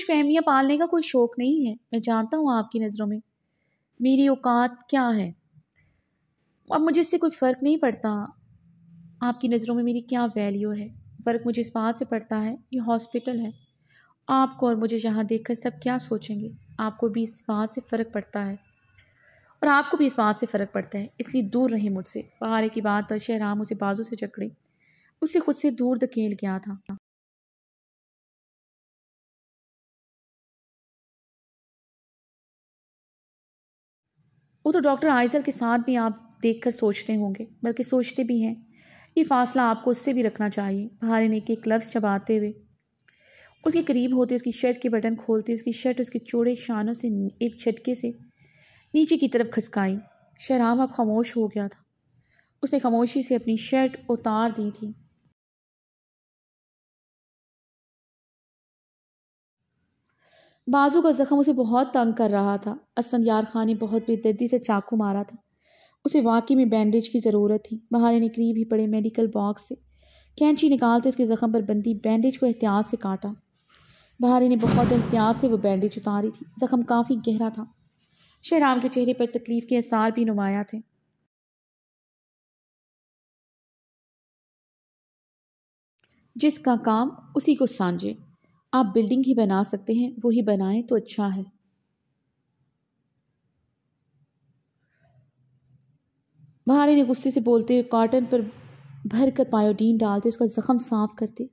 खुश फहमियाँ पालने का कोई शौक़ नहीं है मैं जानता हूँ आपकी नज़रों में मेरी औकात क्या है अब मुझे इससे कोई फ़र्क नहीं पड़ता आपकी नज़रों में मेरी क्या वैल्यू है फ़र्क मुझे इस बात से पड़ता है ये हॉस्पिटल है आपको और मुझे यहाँ देखकर सब क्या सोचेंगे आपको भी इस बात से फ़र्क पड़ता है और आपको भी इस बात से फ़र्क पड़ता है इसलिए दूर रहे मुझसे पहाड़े की बात पर शहराम उसे बाजू से जकड़े उसे खुद से दूर धकेल गया था वो तो डॉक्टर आइजल के साथ भी आप देख कर सोचते होंगे बल्कि सोचते भी हैं ये फासला आपको उससे भी रखना चाहिए भारे ने एक लफ्ज़ चबाते हुए उसके करीब होते उसकी शर्ट के बटन खोलते उसकी शर्ट उसके चौड़े शानों से एक झटके से नीचे की तरफ खसकाई शराब अब खामोश हो गया था उसने खामोशी से अपनी शर्ट उतार दी थी बाजू का ज़ख्म उसे बहुत तंग कर रहा था असवंत यार खान ने बहुत बेदर्दी से चाकू मारा था उसे वाकई में बैंडेज की ज़रूरत थी बहाने ने करीब ही पड़े मेडिकल बॉक्स से कैंची निकालते उसके ज़ख्म पर बंदी बैंडेज को एहतियात से काटा बहारी ने बहुत एहतियात से वो बैंडेज उतारी थी ज़ख्म काफ़ी गहरा था शहराम के चेहरे पर तकलीफ़ के आसार भी नुमाया थे जिसका काम उसी को सांझे आप बिल्डिंग ही बना सकते हैं वो ही बनाएं तो अच्छा है महारी ने गुस्से से बोलते हुए कॉटन पर भर कर पायोडीन डालते उसका ज़ख़म साफ करते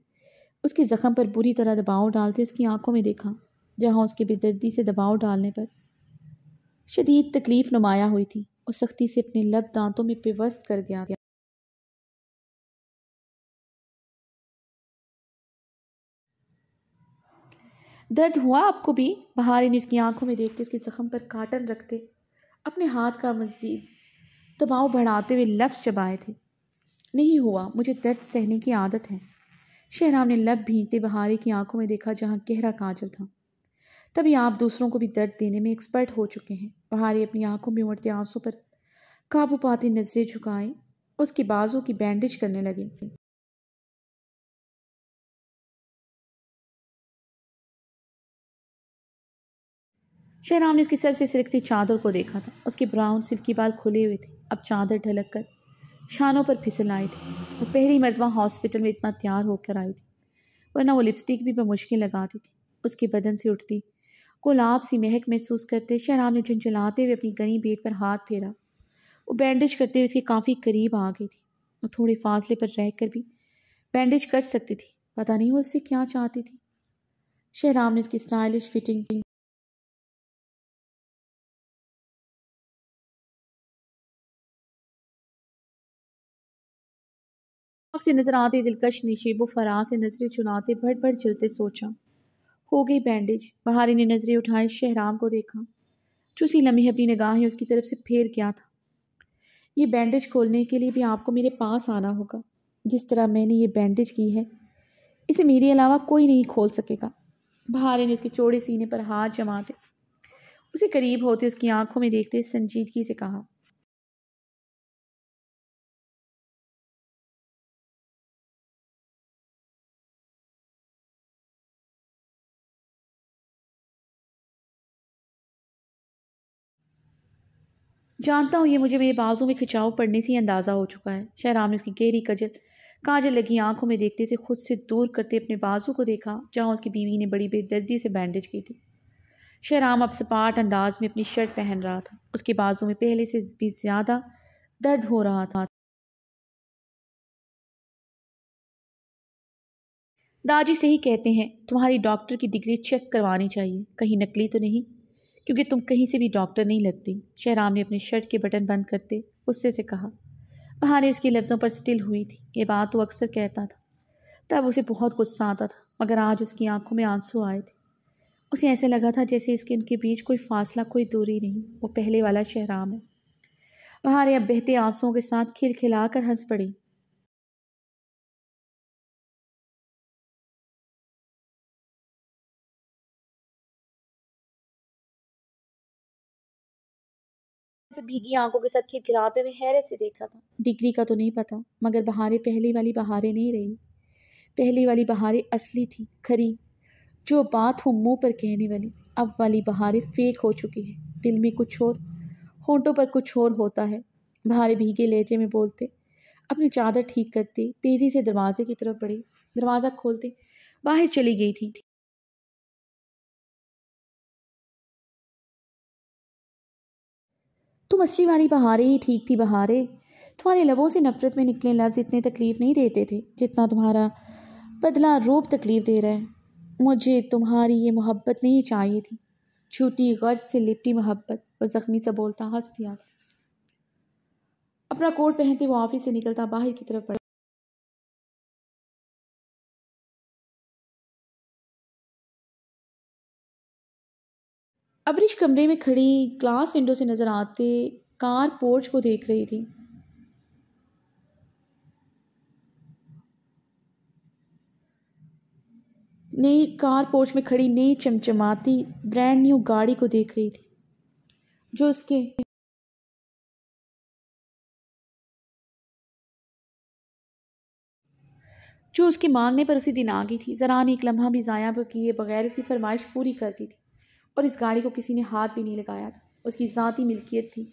उसके ज़ख़म पर बुरी तरह दबाव डालते उसकी आंखों में देखा जहाँ उसके बेदर्दी से दबाव डालने पर शदीद तकलीफ़ नुमाया हुई थी और सख्ती से अपने लब दांतों में पेवस्त कर गया दर्द हुआ आपको भी इन उसकी आंखों में देखते उसके ज़ख्म पर काटन रखते अपने हाथ का मज़ीद दबाव बढ़ाते हुए लफ्ज़ चबाए थे नहीं हुआ मुझे दर्द सहने की आदत है शहराम ने लब भीते बहारी की आंखों में देखा जहाँ गहरा काजल था तभी आप दूसरों को भी दर्द देने में एक्सपर्ट हो चुके हैं बहारी अपनी आंखों में उड़ते आंसू पर काबू पाते नजरें झुकाएं उसके बाजू की बैंडेज करने लगे शहराम ने उसके सर से सिरकती चादर को देखा था उसके ब्राउन सिल्की बाल खुले हुए थे अब चादर ढलक कर शानों पर फिसल आए थे वो पहली मरतबा हॉस्पिटल में इतना तैयार होकर आई थी वरना वो लिपस्टिक भी बमुश्किल लगाती थी उसके बदन से उठती गुलाब सी महक महसूस करते शहराम ने झंझलाते हुए अपनी गनी पेट पर हाथ फेरा वो बैंडेज करते हुए उसके काफ़ी करीब आ गई थी वो थोड़े फासले पर रह कर भी बैंडेज कर सकती थी पता नहीं वो उससे क्या चाहती थी शहराम ने इसकी स्टाइलिश फिटिंग आँख से नजर आते दिलकश निशेब फराह से नजरें चुनाते भट भट चलते सोचा हो गई बैंडेज बहारी ने नजरें उठाए शहराम को देखा चूसी लम्हे अपनी निगाहें उसकी तरफ से फेर गया था ये बैंडेज खोलने के लिए भी आपको मेरे पास आना होगा जिस तरह मैंने ये बैंडेज की है इसे मेरे अलावा कोई नहीं खोल सकेगा बहारे ने उसके चौड़े सीने पर हाथ जमाते उसे करीब होते उसकी आंखों में देखते संजीदगी से कहा जानता हूँ ये मुझे मेरे बाजू में खिंचाव पड़ने से ही अंदाज़ा हो चुका है शहराम ने उसकी गहरी कजल काजल लगी आंखों में देखते से खुद से दूर करते अपने बाजू को देखा जहाँ उसकी बीवी ने बड़ी बेदर्दी से बैंडेज की थी शहराम अब सपाट अंदाज में अपनी शर्ट पहन रहा था उसके बाजू में पहले से भी ज़्यादा दर्द हो रहा था दाजी से ही कहते हैं तुम्हारी डॉक्टर की डिग्री चेक करवानी चाहिए कहीं नकली तो नहीं क्योंकि तुम कहीं से भी डॉक्टर नहीं लगती शहराम ने अपने शर्ट के बटन बंद करते गुस्से से कहा बहाने उसके लफ्ज़ों पर स्टिल हुई थी ये बात वो अक्सर कहता था तब उसे बहुत गुस्सा आता था मगर आज उसकी आंखों में आंसू आए थे उसे ऐसे लगा था जैसे इसके इनके बीच कोई फासला कोई दूरी नहीं वो पहले वाला शहराम है बहारे अब बहते आंसुओं के साथ खिलखिला कर हंस पड़ी से भीगी आंखों के साथ खिलखिलाते हुए हैरत से देखा था डिग्री का तो नहीं पता मगर बहारें पहली वाली बहारें नहीं रही पहली वाली बहारें असली थी खरी जो बात हो मुंह पर कहने वाली अब वाली बहारें फेक हो चुकी है दिल में कुछ और होंठों पर कुछ और होता है बहारें भीगे लहजे में बोलते अपनी चादर ठीक करते तेज़ी से दरवाजे की तरफ बढ़ी दरवाज़ा खोलते बाहर चली गई थी तुम असली वाली बहारे ही ठीक थी बहारे तुम्हारे लबों से नफ़रत में निकले लफ्ज़ इतने तकलीफ़ नहीं देते थे जितना तुम्हारा बदला रूप तकलीफ़ दे रहा है मुझे तुम्हारी ये मोहब्बत नहीं चाहिए थी छूटी गर्ज से लिपटी मोहब्बत वो ज़ख्मी से बोलता हंस दिया था अपना कोट पहनते वो ऑफिस से निकलता बाहर की तरफ अबरिश कमरे में खड़ी ग्लास विंडो से नज़र आते कार पोर्च को देख रही थी नई कार पोर्च में खड़ी नई चमचमाती ब्रांड न्यू गाड़ी को देख रही थी जो उसके जो उसके मांगने पर उसी दिन आ गई थी ज़रा ने एक लम्हा भी ज़ाया किए बगैर उसकी फरमाइश पूरी करती थी और इस गाड़ी को किसी ने हाथ भी नहीं लगाया था उसकी ज़ाती मिल्कियत थी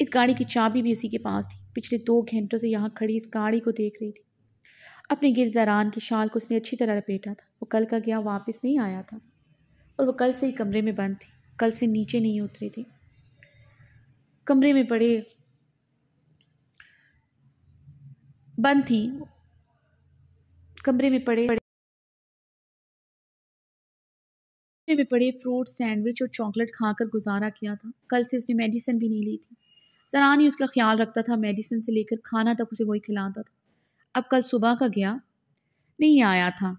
इस गाड़ी की चाबी भी उसी के पास थी पिछले दो घंटों से यहाँ खड़ी इस गाड़ी को देख रही थी अपने गिरजारान की शाल को उसने अच्छी तरह लपेटा था वो कल का गया वापस नहीं आया था और वो कल से ही कमरे में बंद थी कल से नीचे नहीं उतरी थी कमरे में पड़े बंद थी कमरे में पड़े में पड़े फ्रूट सैंडविच और चॉकलेट खाकर गुजारा किया था कल से उसने मेडिसिन भी नहीं ली थी सरान ही उसका ख्याल रखता था मेडिसिन से लेकर खाना तक उसे वही खिलाता था अब कल सुबह का गया नहीं आया था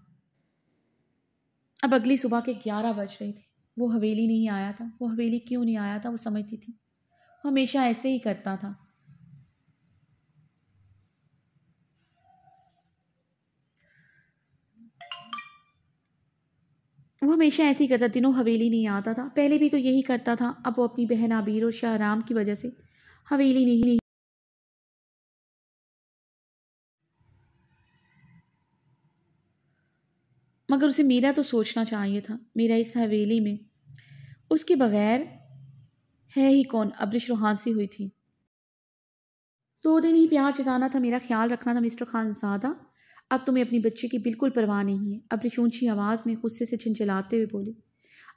अब अगली सुबह के ग्यारह बज रहे थे वो हवेली नहीं आया था वो हवेली क्यों नहीं आया था वो समझती थी हमेशा ऐसे ही करता था वो हमेशा ऐसे ही करता दिनों हवेली नहीं आता था पहले भी तो यही करता था अब वो अपनी बहन आबिर और आराम की वजह से हवेली नहीं नहीं मगर उसे मेरा तो सोचना चाहिए था मेरा इस हवेली में उसके बगैर है ही कौन अब्रिश रूहानसी हुई थी दो दिन ही प्यार जताना था मेरा ख्याल रखना था मिस्टर खान ज़्यादा अब तुम्हें तो अपनी बच्चे की बिल्कुल परवाह नहीं है अब्रिज ऊंची आवाज़ में गुस्से से छिंचलाते हुए बोली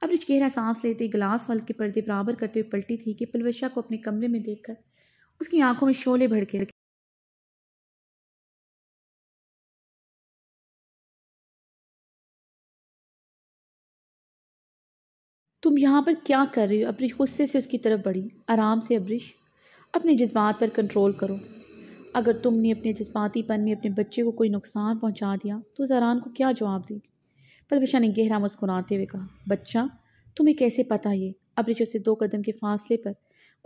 अब्रिज गहरा सांस लेते गिलास वाल के पर्दे बराबर करते हुए पलटी थी कि पलवशा को अपने कमरे में देखकर उसकी आंखों में शोले भड़के रखे तुम यहाँ पर क्या कर रही हो अब्रिश गुस्से से उसकी तरफ बढ़ी आराम से अब्रिश अपने जज्बात पर कंट्रोल करो अगर तुमने अपने जज्बातीपन में अपने बच्चे को कोई नुकसान पहुंचा दिया तो जरान को क्या जवाब देगी पलविशा ने गहरा मुस्कुराते हुए कहा बच्चा तुम्हें कैसे पता ये अब्रिश से दो कदम के फासले पर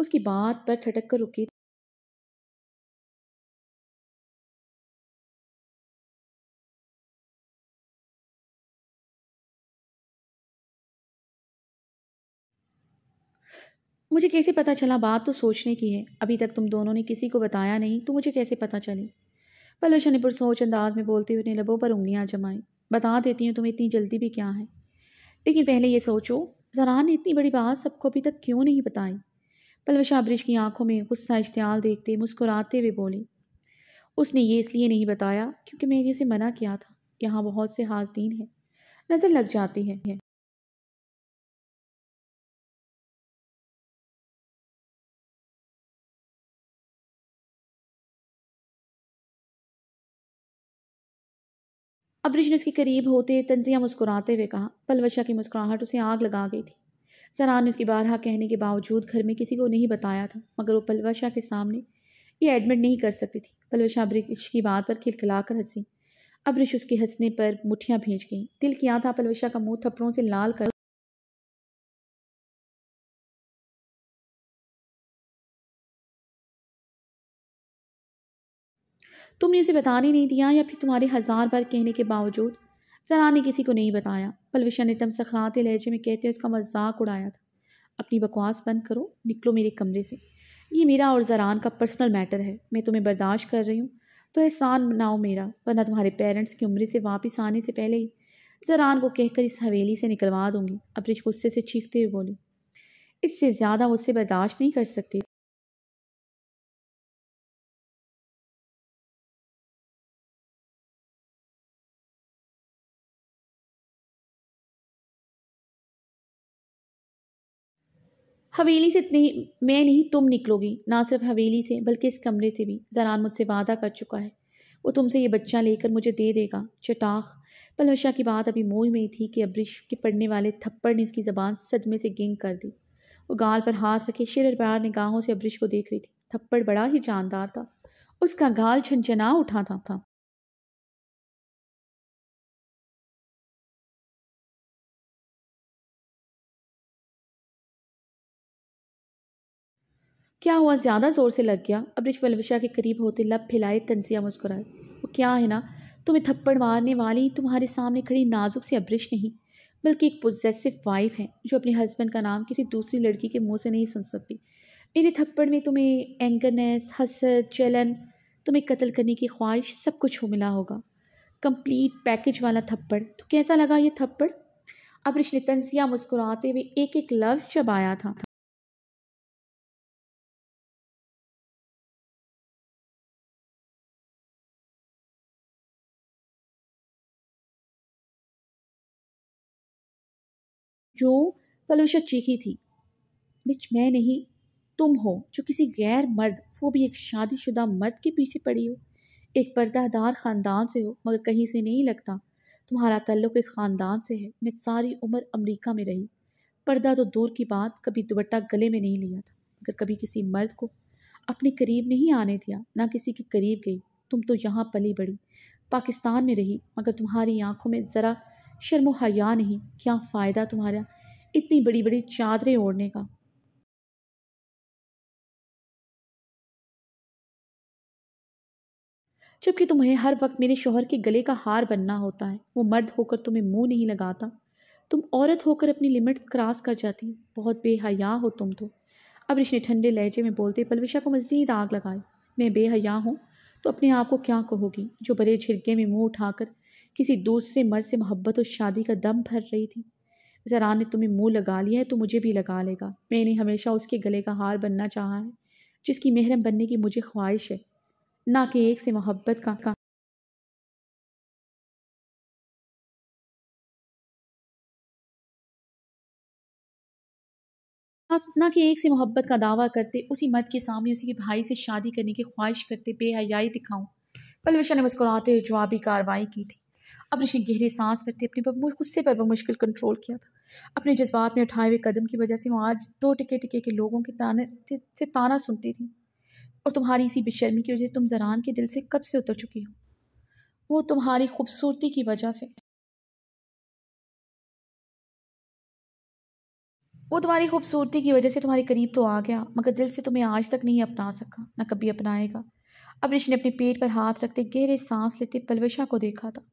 उसकी बात पर ठटक कर रुकी मुझे कैसे पता चला बात तो सोचने की है अभी तक तुम दोनों ने किसी को बताया नहीं तो मुझे कैसे पता चली पलोशा ने पुरसोच अंदाज में बोलते हुए अपने लबों पर उंगलियाँ जमाई बता देती हूँ तुम्हें इतनी जल्दी भी क्या है लेकिन पहले ये सोचो जरान ने इतनी बड़ी बात सबको अभी तक क्यों नहीं बताई पलवशा अब्रिश की आंखों में गुस्सा इश्तियाल देखते मुस्कुराते हुए बोली उसने ये इसलिए नहीं बताया क्योंकि मैंने उसे मना किया था यहाँ बहुत से हाजदीन हैं नज़र लग जाती है अब ने उसके करीब होते तंजिया मुस्कुराते हुए कहा पलवशा की मुस्कुराहट उसे आग लगा गई थी सरान ने उसकी बारहा कहने के बावजूद घर में किसी को नहीं बताया था मगर वो पलवशा के सामने ये एडमिट नहीं कर सकती थी पलवशा अब्रिश की बात पर खिलखिला कर हंसी अब उसके हंसने पर मुठियाँ भेज गईं दिल किया था पलवशा का मुँह थप्पड़ों से लाल कर तुमने उसे बताने नहीं दिया या फिर तुम्हारे हज़ार बार कहने के बावजूद जरा ने किसी को नहीं बताया पलविशा ने तम सखरात लहजे में कहते हुए उसका मजाक उड़ाया था अपनी बकवास बंद करो निकलो मेरे कमरे से ये मेरा और जरान का पर्सनल मैटर है मैं तुम्हें बर्दाश्त कर रही हूँ तो एहसान बनाओ मेरा वरना तुम्हारे पेरेंट्स की उम्र से वापस आने से पहले ही जरान को कहकर इस हवेली से निकलवा दूँगी अब्रिश गुस्से से चीखते हुए बोली इससे ज़्यादा उससे बर्दाश्त नहीं कर सकती हवेली से इतनी मैं नहीं तुम निकलोगी ना सिर्फ हवेली से बल्कि इस कमरे से भी जरान मुझसे वादा कर चुका है वो तुमसे ये बच्चा लेकर मुझे दे देगा चटाख पलवशा की बात अभी मोह में ही थी कि अब्रिश के पड़ने वाले थप्पड़ ने उसकी ज़बान सदमे से गेंग कर दी वो गाल पर हाथ रखे शेर प्यार निगाहों से अब्रिश को देख रही थी थप्पड़ बड़ा ही जानदार था उसका गाल छनछना उठा था, था क्या हुआ ज़्यादा ज़ोर से लग गया अब्रिश वलविशा के करीब होते लब फैलाए तंजिया मुस्कुराए वो क्या है ना तुम्हें थप्पड़ मारने वाली तुम्हारे सामने खड़ी नाजुक सी अब्रिश नहीं बल्कि एक पोजेसिव वाइफ है जो अपने हस्बैंड का नाम किसी दूसरी लड़की के मुंह से नहीं सुन सकती मेरे थप्पड़ में तुम्हें एंगरनेस हसर चलन तुम्हें कत्ल करने की ख्वाहिश सब कुछ हो मिला होगा कंप्लीट पैकेज वाला थप्पड़ तो कैसा लगा ये थप्पड़ अब ने तनसिया मुस्कुराते हुए एक एक लफ्ज़ जब आया था जो कलुषा चीखी थी बिच मैं नहीं तुम हो जो किसी गैर मर्द वो भी एक शादीशुदा मर्द के पीछे पड़ी हो एक पर्दादार ख़ानदान से हो मगर कहीं से नहीं लगता तुम्हारा तल्लुक इस ख़ानदान से है मैं सारी उम्र अमेरिका में रही पर्दा तो दूर की बात कभी दुपट्टा गले में नहीं लिया था मगर कभी किसी मर्द को अपने करीब नहीं आने दिया ना किसी के करीब गई तुम तो यहाँ पली बड़ी पाकिस्तान में रही मगर तुम्हारी आंखों में ज़रा शर्मो हया नहीं क्या फ़ायदा तुम्हारा इतनी बड़ी बड़ी चादरें ओढ़ने का जबकि तुम्हें हर वक्त मेरे शोहर के गले का हार बनना होता है वो मर्द होकर तुम्हें मुंह नहीं लगाता तुम औरत होकर अपनी लिमिट्स क्रॉस कर जाती बहुत बेहया हो तुम तो अब ने ठंडे लहजे में बोलते पलविशा को मज़ीद आग लगाई मैं बेहया हूँ तो अपने आप को क्या कहोगी जो बड़े झिरके में मुंह उठाकर किसी दूसरे मर्द से मोहब्बत और शादी का दम भर रही थी जरा ने तुम्हें मुंह लगा लिया है तो मुझे भी लगा लेगा मैंने हमेशा उसके गले का हार बनना चाहा है जिसकी महरम बनने की मुझे ख्वाहिश है ना कि एक से मोहब्बत का, का ना कि एक से मोहब्बत का दावा करते उसी मर्द के सामने उसी के भाई से शादी करने की ख्वाहिश करते बेहयाई दिखाऊं पलविशा ने मुस्कुराते हुए जवाबी कार्रवाई की थी अब ऋषि गहरी सांस भरते अपने पर गुस्से पर मुश्किल कंट्रोल किया था अपने जज्बात में उठाए हुए कदम की वजह से वो आज दो टिके टिके के लोगों के ताने से ताना सुनती थी और तुम्हारी इसी बेशर्मी की वजह से तुम जरान के दिल से कब से उतर चुकी हो वो तुम्हारी खूबसूरती की वजह से वो तुम्हारी खूबसूरती की वजह से तुम्हारे करीब तो आ गया मगर दिल से तुम्हें आज तक नहीं अपना सका ना कभी अपनाएगा अब ऋषि ने अपने पेट पर हाथ रखते गहरे सांस लेते पलवशा को देखा था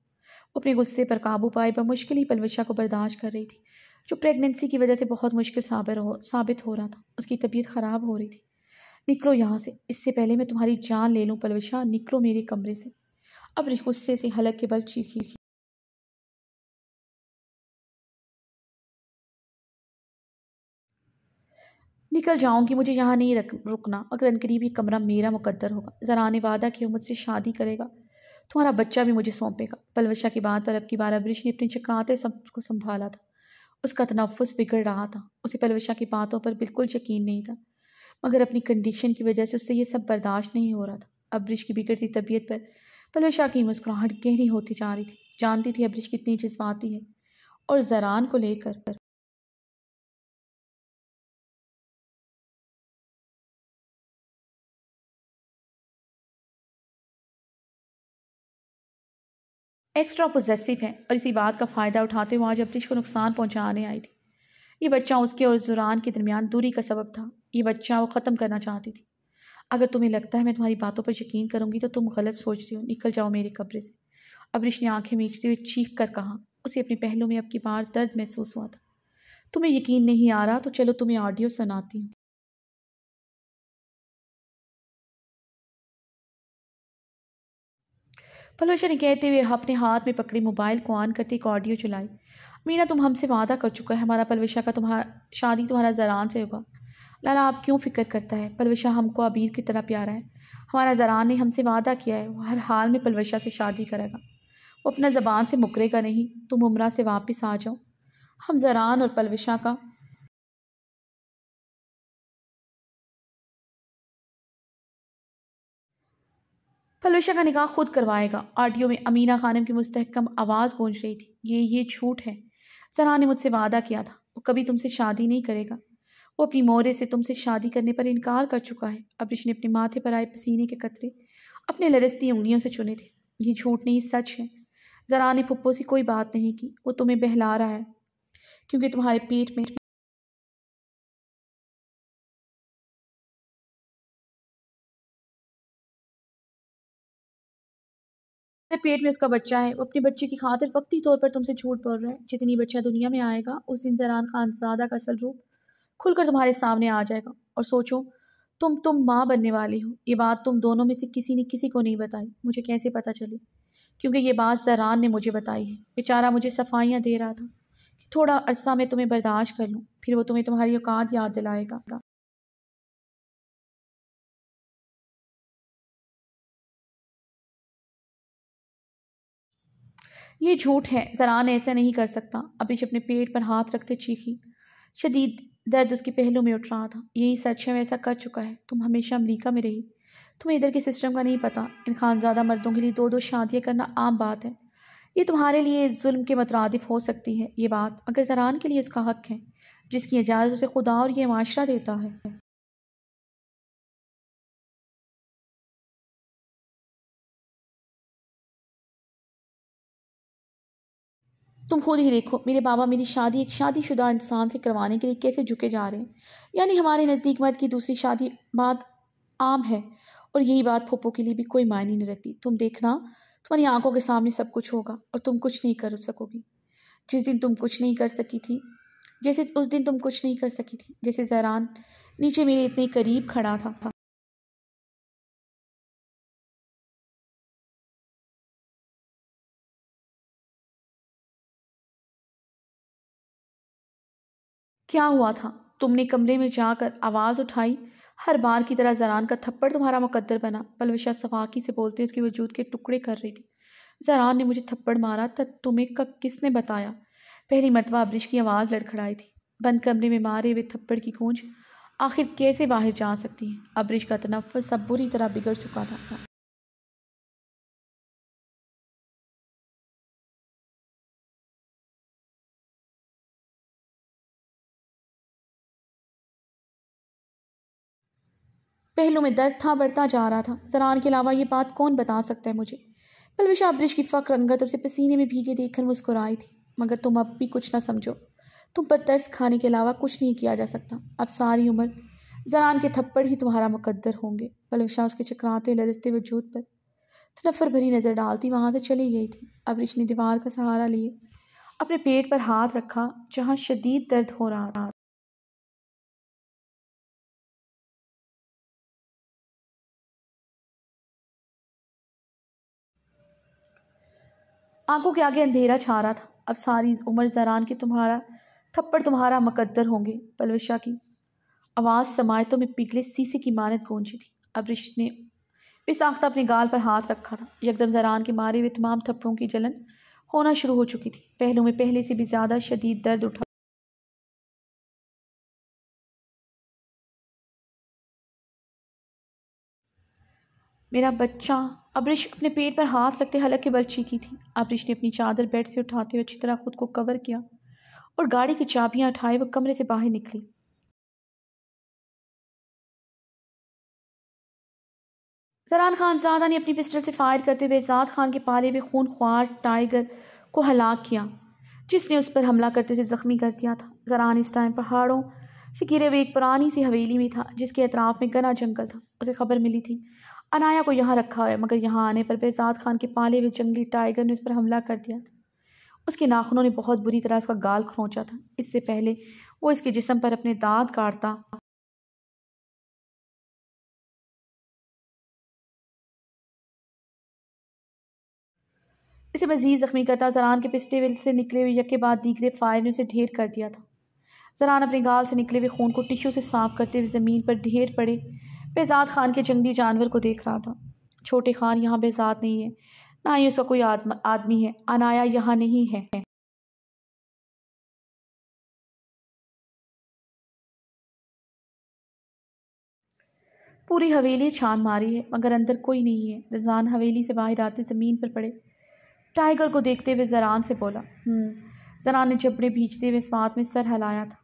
अपने गुस्से पर काबू पाए पर मुश्किल ही पलवशा को बर्दाश्त कर रही थी जो प्रेगनेंसी की वजह से बहुत मुश्किल साबित हो साबित हो रहा था उसकी तबीयत ख़राब हो रही थी निकलो यहाँ से इससे पहले मैं तुम्हारी जान ले लूँ पलवशा निकलो मेरे कमरे से अब गुस्से से हलक के बल चीखी निकल जाऊंगी मुझे यहाँ नहीं रख रुकना अगर अनकरीब ये कमरा मेरा मुकद्दर होगा ज़रा ने वादा किया मुझसे शादी करेगा तुम्हारा बच्चा भी मुझे सौंपेगा पलवशा की बात पर अब की बार अबरीश ने अपनी चकराते सब को संभाला था उसका तनफ़ बिगड़ रहा था उसे पलवशा की बातों पर बिल्कुल यकीन नहीं था मगर अपनी कंडीशन की वजह से उससे ये सब बर्दाश्त नहीं हो रहा था अबरीश की बिगड़ती तबीयत पर पलवशा की मुस्कुराहट गहरी होती जा रही थी जानती थी अबरीश कितनी जज्बाती है और जरान को लेकर एक्स्ट्रा पोजेसिव है और इसी बात का फ़ायदा उठाते हुए आज अब्रिश को नुकसान पहुँचाने आई थी ये बच्चा उसके और जुरान के दरमियान दूरी का सबब था ये बच्चा वो ख़त्म करना चाहती थी अगर तुम्हें लगता है मैं तुम्हारी बातों पर यकीन करूँगी तो तुम गलत सोच रही हो निकल जाओ मेरे कब्रे से अब्रिश ने आँखें मीचते हुए चीख कर कहा उसे अपने पहलू में अब की बार दर्द महसूस हुआ था तुम्हें यकीन नहीं आ रहा तो चलो तुम्हें ऑडियो सुनाती हूँ पलोशा ने कहते हुए अपने हाथ में पकड़े मोबाइल को ऑन करते एक ऑडियो चलाई मीना तुम हमसे वादा कर चुका है हमारा पलविशा का तुम्हारा शादी तुम्हारा जरान से होगा लाला आप क्यों फ़िक्र करता है पलविशा हमको अबीर की तरह प्यारा है हमारा जरान ने हमसे वादा किया है वो हर हाल में पलविशा से शादी करेगा वो अपना ज़बान से मुकरेगा नहीं तुम उम्र से वापस आ जाओ हम जरान और पलविशा का ऑपरेशन का निकाह खुद करवाएगा आरटीओ में अमीना खानम की मुस्तकम आवाज़ गूंज रही थी ये ये झूठ है सना ने मुझसे वादा किया था वो कभी तुमसे शादी नहीं करेगा वो अपनी मोरे से तुमसे शादी करने पर इनकार कर चुका है अब्रिश ने अपने माथे पर आए पसीने के कतरे अपने लरस्ती उंगलियों से चुने थे ये झूठ नहीं सच है जरा ने पुप्पो से कोई बात नहीं की वो तुम्हें बहला रहा है क्योंकि तुम्हारे पेट में पेट में उसका बच्चा है वो अपने बच्चे की खातिर वक्ती तौर पर तुमसे झूठ बोल रहा है जितनी बच्चा दुनिया में आएगा उस दिन जरान खान सादा का असल रूप खुलकर तुम्हारे सामने आ जाएगा और सोचो तुम तुम माँ बनने वाली हो ये बात तुम दोनों में से किसी ने किसी को नहीं बताई मुझे कैसे पता चली क्योंकि ये बात जरान ने मुझे बताई है बेचारा मुझे सफाइयाँ दे रहा था कि थोड़ा अरसा मैं तुम्हें बर्दाश्त कर लूँ फिर वो तुम्हें तुम्हारी औकात याद दिलाएगा ये झूठ है जरान ऐसा नहीं कर सकता अबिश अपने पेट पर हाथ रखते चीखी शदीद दर्द उसके पहलू में उठ रहा था यही सच है वैसा कर चुका है तुम हमेशा अमरीका में रही तुम्हें इधर के सिस्टम का नहीं पता इन खानजादा मर्दों के लिए दो दो शादियाँ करना आम बात है ये तुम्हारे लिए जुल्म के मतरदफ हो सकती है ये बात अगर जरान के लिए उसका हक है जिसकी इजाज़त उसे खुदा और ये माशरा देता है तुम खुद ही देखो मेरे बाबा मेरी शादी एक शादीशुदा इंसान से करवाने के लिए कैसे झुके जा रहे हैं यानी हमारे नज़दीक मर्द की दूसरी शादी बात आम है और यही बात फोपो के लिए भी कोई मायने नहीं रखती तुम देखना तुम्हारी आंखों के सामने सब कुछ होगा और तुम कुछ नहीं कर सकोगी जिस दिन तुम कुछ नहीं कर सकी थी जैसे उस दिन तुम कुछ नहीं कर सकी थी जैसे जहरान नीचे मेरे इतने करीब खड़ा था क्या हुआ था तुमने कमरे में जाकर आवाज़ उठाई हर बार की तरह जरान का थप्पड़ तुम्हारा मुकद्दर बना पलविशा सफाकी से बोलते उसके वजूद के टुकड़े कर रही थी जरान ने मुझे थप्पड़ मारा तब तुम्हें कब किसने बताया पहली मरतबा अब्रिश की आवाज़ लड़खड़ाई थी बंद कमरे में मारे हुए थप्पड़ की गूंज आखिर कैसे बाहर जा सकती है अब्रिश का तनफ़ सब बुरी तरह बिगड़ चुका था पहलू में दर्द था बढ़ता जा रहा था जरान के अलावा ये बात कौन बता सकता है मुझे पलविशा अब्रिश की फ़क्र रंगत और उसे पसीने में भीगे देखकर मुस्कुराई थी मगर तुम अब भी कुछ ना समझो तुम पर तर्स खाने के अलावा कुछ नहीं किया जा सकता अब सारी उम्र जरान के थप्पड़ ही तुम्हारा मुकद्दर होंगे पलविशा उसके चकराते लदसते वजूद पर तनफर भरी नज़र डालती वहाँ से चली गई थी अब्रिश ने दीवार का सहारा लिए अपने पेट पर हाथ रखा जहाँ शदीद दर्द हो रहा था आंखों के आगे अंधेरा छा रहा था अब सारी उम्र जरान के तुम्हारा थप्पड़ तुम्हारा मुकद्दर होंगे पलवशा की आवाज़ समायतों में पिघले सीसी की मानत गूंजी थी अब रिश्त ने बेसाख्ता तो अपने गाल पर हाथ रखा था यकदम जरान के मारे हुए तमाम थप्पड़ों की जलन होना शुरू हो चुकी थी पहलू में पहले से भी ज़्यादा शदीद दर्द उठा मेरा बच्चा अब्रिश अपने पेट पर हाथ रखते हलक बल चीखी थी अब्रिश ने अपनी चादर बेड से उठाते हुए अच्छी तरह खुद को कवर किया और गाड़ी की चाबियां उठाए वो कमरे से बाहर निकली जरान ज़ादा ने अपनी पिस्टल से फायर करते हुए एजाद खान के पाले हुए खून ख्वार टाइगर को हलाक किया जिसने उस पर हमला करते हुए ज़ख्मी कर दिया था जरान इस टाइम पहाड़ों से घिरे हुए एक पुरानी सी हवेली में था जिसके अतराफ में घना जंगल था उसे खबर मिली थी अनाया को यहाँ रखा हुआ है मगर यहाँ आने पर बेजाद खान के पाले हुए जंगली टाइगर ने उस पर हमला कर दिया था उसके नाखनों ने बहुत बुरी तरह उसका गाल खोचा था इससे पहले वो इसके जिसम पर अपने दांत काटता इसे मजीद जख्मी करता जरान के पिस्टे विल से निकले हुए यके बाद दीगरे फायर ने उसे ढेर कर दिया था जरान अपने गाल से निकले हुए खून को टिश्यू से साफ करते हुए ज़मीन पर ढेर पड़े बेजात खान के जंगली जानवर को देख रहा था छोटे खान यहाँ बेजाद नहीं है ना ही उसका कोई आदमी है अनाया यहाँ नहीं है पूरी हवेली छान मारी है मगर अंदर कोई नहीं है रिजान हवेली से बाहर आते ज़मीन पर पड़े टाइगर को देखते हुए जरान से बोला हम्म, जरान ने जबड़े भीजते हुए इस बात में सर हिलाया था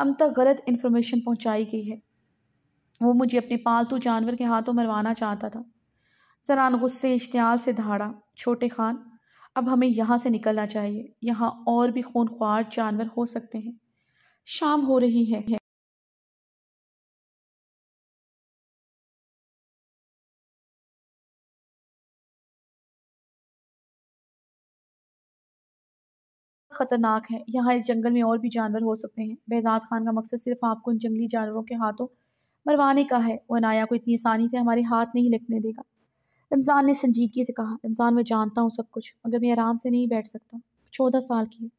हम तक गलत इन्फॉर्मेशन पहुंचाई गई है वो मुझे अपने पालतू जानवर के हाथों मरवाना चाहता था जरान गुस्से इश्तियाल से धाड़ा छोटे खान अब हमें यहाँ से निकलना चाहिए यहाँ और भी खून ख्वार जानवर हो सकते हैं शाम हो रही है ख़तरनाक है यहाँ इस जंगल में और भी जानवर हो सकते हैं बेजाद खान का मकसद सिर्फ आपको इन जंगली जानवरों के हाथों मरवाने का है वो अनाया को इतनी आसानी से हमारे हाथ नहीं लिखने देगा रमज़ान ने संजीदगी से कहा रमज़ान मैं जानता हूँ सब कुछ मगर मैं आराम से नहीं बैठ सकता चौदह साल की है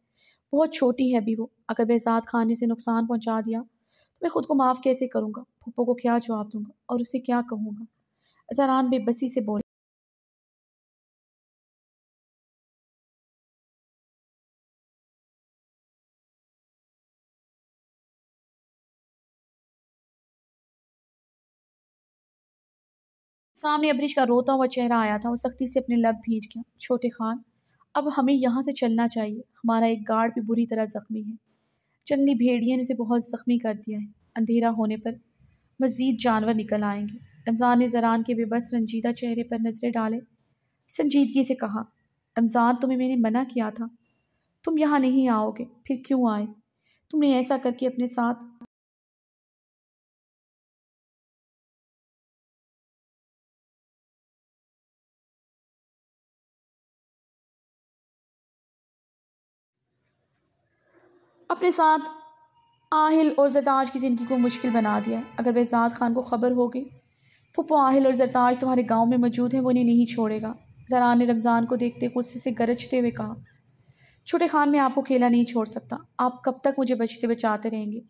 बहुत छोटी है अभी वो अगर बेजात खाने से नुकसान पहुँचा दिया तो मैं खुद को माफ़ कैसे करूँगा फूफो को क्या जवाब दूँगा और उसे क्या कहूँगा अजहरान बेबसी से बोल सामने अबरीश का रोता हुआ चेहरा आया था वो सख्ती से अपने लब भींच गया छोटे खान अब हमें यहाँ से चलना चाहिए हमारा एक गार्ड भी बुरी तरह ज़ख्मी है चंदी भेड़िए ने उसे बहुत ज़ख्मी कर दिया है अंधेरा होने पर मज़ीद जानवर निकल आएंगे रमज़ान ने जरान के बेबस रंजीदा चेहरे पर नज़रें डाले संजीदगी से कहा रमज़ान तुम्हें मैंने मना किया था तुम यहाँ नहीं आओगे फिर क्यों आए तुमने ऐसा करके अपने साथ अपने साथ आहिल और जरताज की ज़िंदगी को मुश्किल बना दिया अगर बेजात खान को खबर हो गई फुपो आहिल और जरताज तुम्हारे गांव में मौजूद हैं वो इन्हें नहीं छोड़ेगा जरा ने रमज़ान को देखते गुस्से से गरजते हुए कहा छोटे खान मैं आपको अकेला नहीं छोड़ सकता आप कब तक मुझे बचते बचाते रहेंगे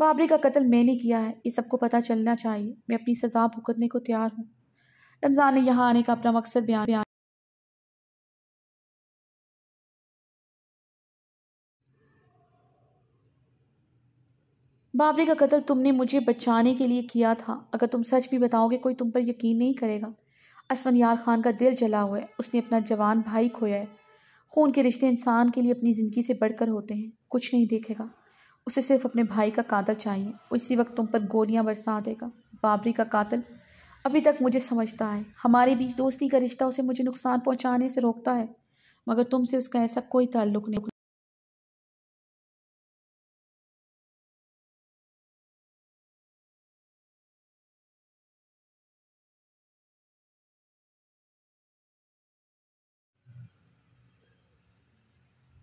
बाबरी का कत्ल मैंने किया है ये सबको पता चलना चाहिए मैं अपनी सज़ा भुगतने को तैयार हूँ रमज़ान ने यहाँ आने का अपना मकसद बयान बाबरी का कत्ल तुमने मुझे बचाने के लिए किया था अगर तुम सच भी बताओगे कोई तुम पर यकीन नहीं करेगा असवन यार खान का दिल जला हुआ है उसने अपना जवान भाई खोया है खून के रिश्ते इंसान के लिए अपनी ज़िंदगी से बढ़कर होते हैं कुछ नहीं देखेगा उसे सिर्फ अपने भाई का कातल चाहिए इसी वक्त तुम पर गोलियां बरसा देगा बाबरी का कातल अभी तक मुझे समझता है हमारे बीच दोस्ती का रिश्ता उसे मुझे नुकसान पहुंचाने से रोकता है मगर तुमसे उसका ऐसा कोई ताल्लुक नहीं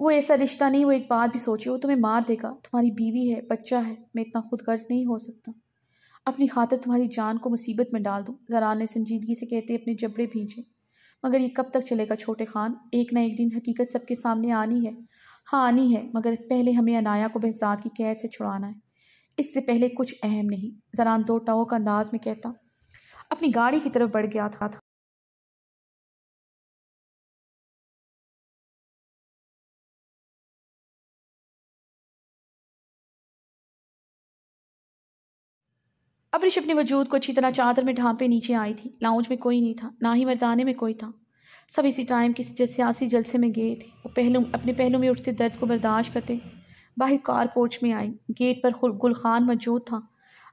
वो ऐसा रिश्ता नहीं वो एक बार भी सोचे वो तुम्हें मार देगा तुम्हारी बीवी है बच्चा है मैं इतना खुद गर्ज नहीं हो सकता अपनी खातर तुम्हारी जान को मुसीबत में डाल दूँ जरा ने संजीदगी से कहते अपने जबड़े भींचे मगर ये कब तक चलेगा छोटे खान एक ना एक दिन हकीकत सबके सामने आनी है हाँ आनी है मगर पहले हमें अनाया को बहजात की कैद से छुड़ाना है इससे पहले कुछ अहम नहीं जरान दो टाओ का अंदाज में कहता अपनी गाड़ी की तरफ बढ़ गया था अब ऋषि अपने वजूद को अच्छी तरह चादर में ढांपे नीचे आई थी लाउंज में कोई नहीं था ना ही मरदाने में कोई था सब इसी टाइम किसी सियासी जलसे में गए थे वो पहलू अपने पहलू में उठते दर्द को बर्दाश्त करते बाहर कार पोर्च में आई गेट पर ख़ान मौजूद था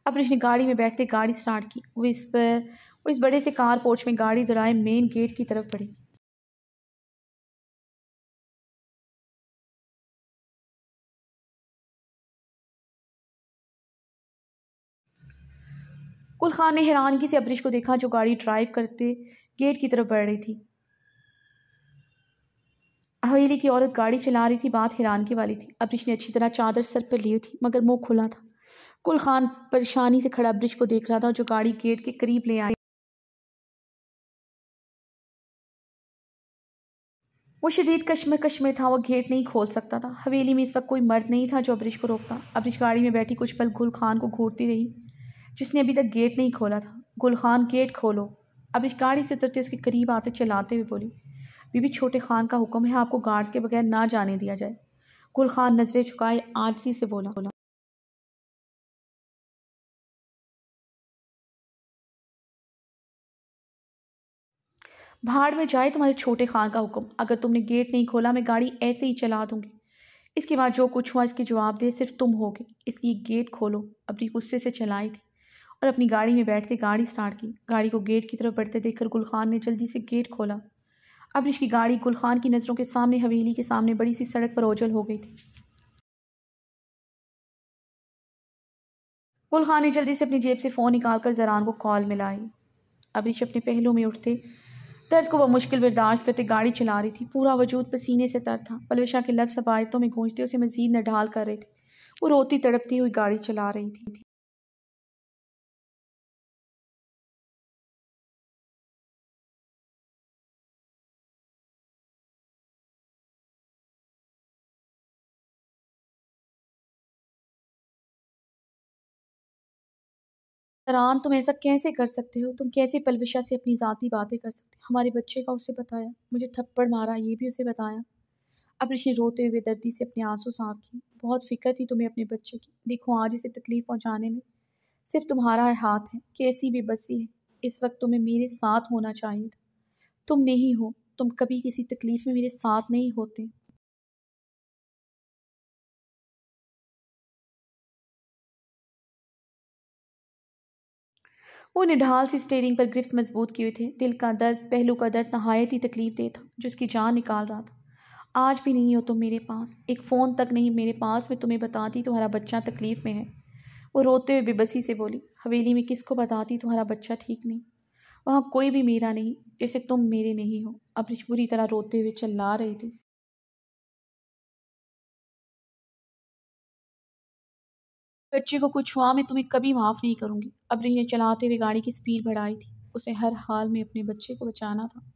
अब ऋषि ने गाड़ी में बैठते गाड़ी स्टार्ट की वो इस पर वो इस बड़े से कार पोर्च में गाड़ी दौराए मेन गेट की तरफ बढ़ी कुल खान ने हैरानगी से अबरीश को देखा जो गाड़ी ड्राइव करते गेट की तरफ बढ़ रही थी हवेली की औरत गाड़ी चला रही थी बात हैरानगी वाली थी अबरीश ने अच्छी तरह चादर सर पर ली थी मगर मुंह खुला था कुल खान परेशानी से खड़ा अबरीश को देख रहा था जो गाड़ी गेट के करीब ले आई वो शदीद कश्मे कश्मे था वो गेट नहीं खोल सकता था हवेली में इस वक्त कोई मर्द नहीं था जो अबरीश को रोकता अबरीश गाड़ी में बैठी कुछ पल गुल खान को घूरती रही जिसने अभी तक गेट नहीं खोला था गुल खान गेट खोलो अब इस गाड़ी से उतरते उसके करीब आते चलाते हुए बोली बीबी छोटे खान का हुक्म है आपको गार्ड्स के बगैर ना जाने दिया जाए गुल खान नजरें झुकाए आजसी से बोला बोला भाड़ में जाए तुम्हारे छोटे खान का हुक्म अगर तुमने गेट नहीं खोला मैं गाड़ी ऐसे ही चला दूंगी इसके बाद जो कुछ हुआ इसके जवाब दे सिर्फ तुम होगे इसलिए गेट खोलो अपनी गुस्से से चलाई थी और अपनी गाड़ी में बैठते गाड़ी स्टार्ट की गाड़ी को गेट की तरफ बढ़ते देखकर गुलखान ने जल्दी से गेट खोला अब्रिश की गाड़ी गुलखान की नज़रों के सामने हवेली के सामने बड़ी सी सड़क पर ओझल हो गई थी गुलखान ने जल्दी से अपनी जेब से फ़ोन निकाल कर जरान को कॉल मिलाई अबरिश अपने पहलू में उठते दर्द को वह मुश्किल बर्दाश्त करते गाड़ी चला रही थी पूरा वजूद पसीने से तर था पलवेशा के लफ्स अबायतों में गूंजते उसे मजीद न ढाल कर रहे थे वो रोती तड़पती हुई गाड़ी चला रही थी फरहान तुम ऐसा कैसे कर सकते हो तुम कैसे पलविशा से अपनी ज़ाती बातें कर सकते हो हमारे बच्चे का उसे बताया मुझे थप्पड़ मारा ये भी उसे बताया अब ऋषि रोते हुए दर्दी से अपने आंसू साफ किए बहुत फिक्र थी तुम्हें अपने बच्चे की देखो आज इसे तकलीफ़ पहुँचाने में सिर्फ तुम्हारा हाथ है कैसी भी बसी है इस वक्त तुम्हें मेरे साथ होना चाहिए था तुम नहीं हो तुम कभी किसी तकलीफ़ में मेरे साथ नहीं होते वो निढाल सी स्टेयरिंग पर गिरफ्त मजबूत किए थे दिल का दर्द पहलू का दर्द नहायत ही तकलीफ दे था जो उसकी जान निकाल रहा था आज भी नहीं हो तुम मेरे पास एक फ़ोन तक नहीं मेरे पास मैं तुम्हें बताती तुम्हारा बच्चा तकलीफ़ में है वो रोते हुए बेबसी से बोली हवेली में किसको बताती तुम्हारा बच्चा ठीक नहीं वहाँ कोई भी मेरा नहीं जैसे तुम मेरे नहीं हो अब बुरी तरह रोते हुए चिल्ला रही थी बच्चे को कुछ हुआ मैं तुम्हें कभी माफ़ नहीं करूँगी अब ने चलाते हुए गाड़ी की स्पीड बढ़ाई थी उसे हर हाल में अपने बच्चे को बचाना था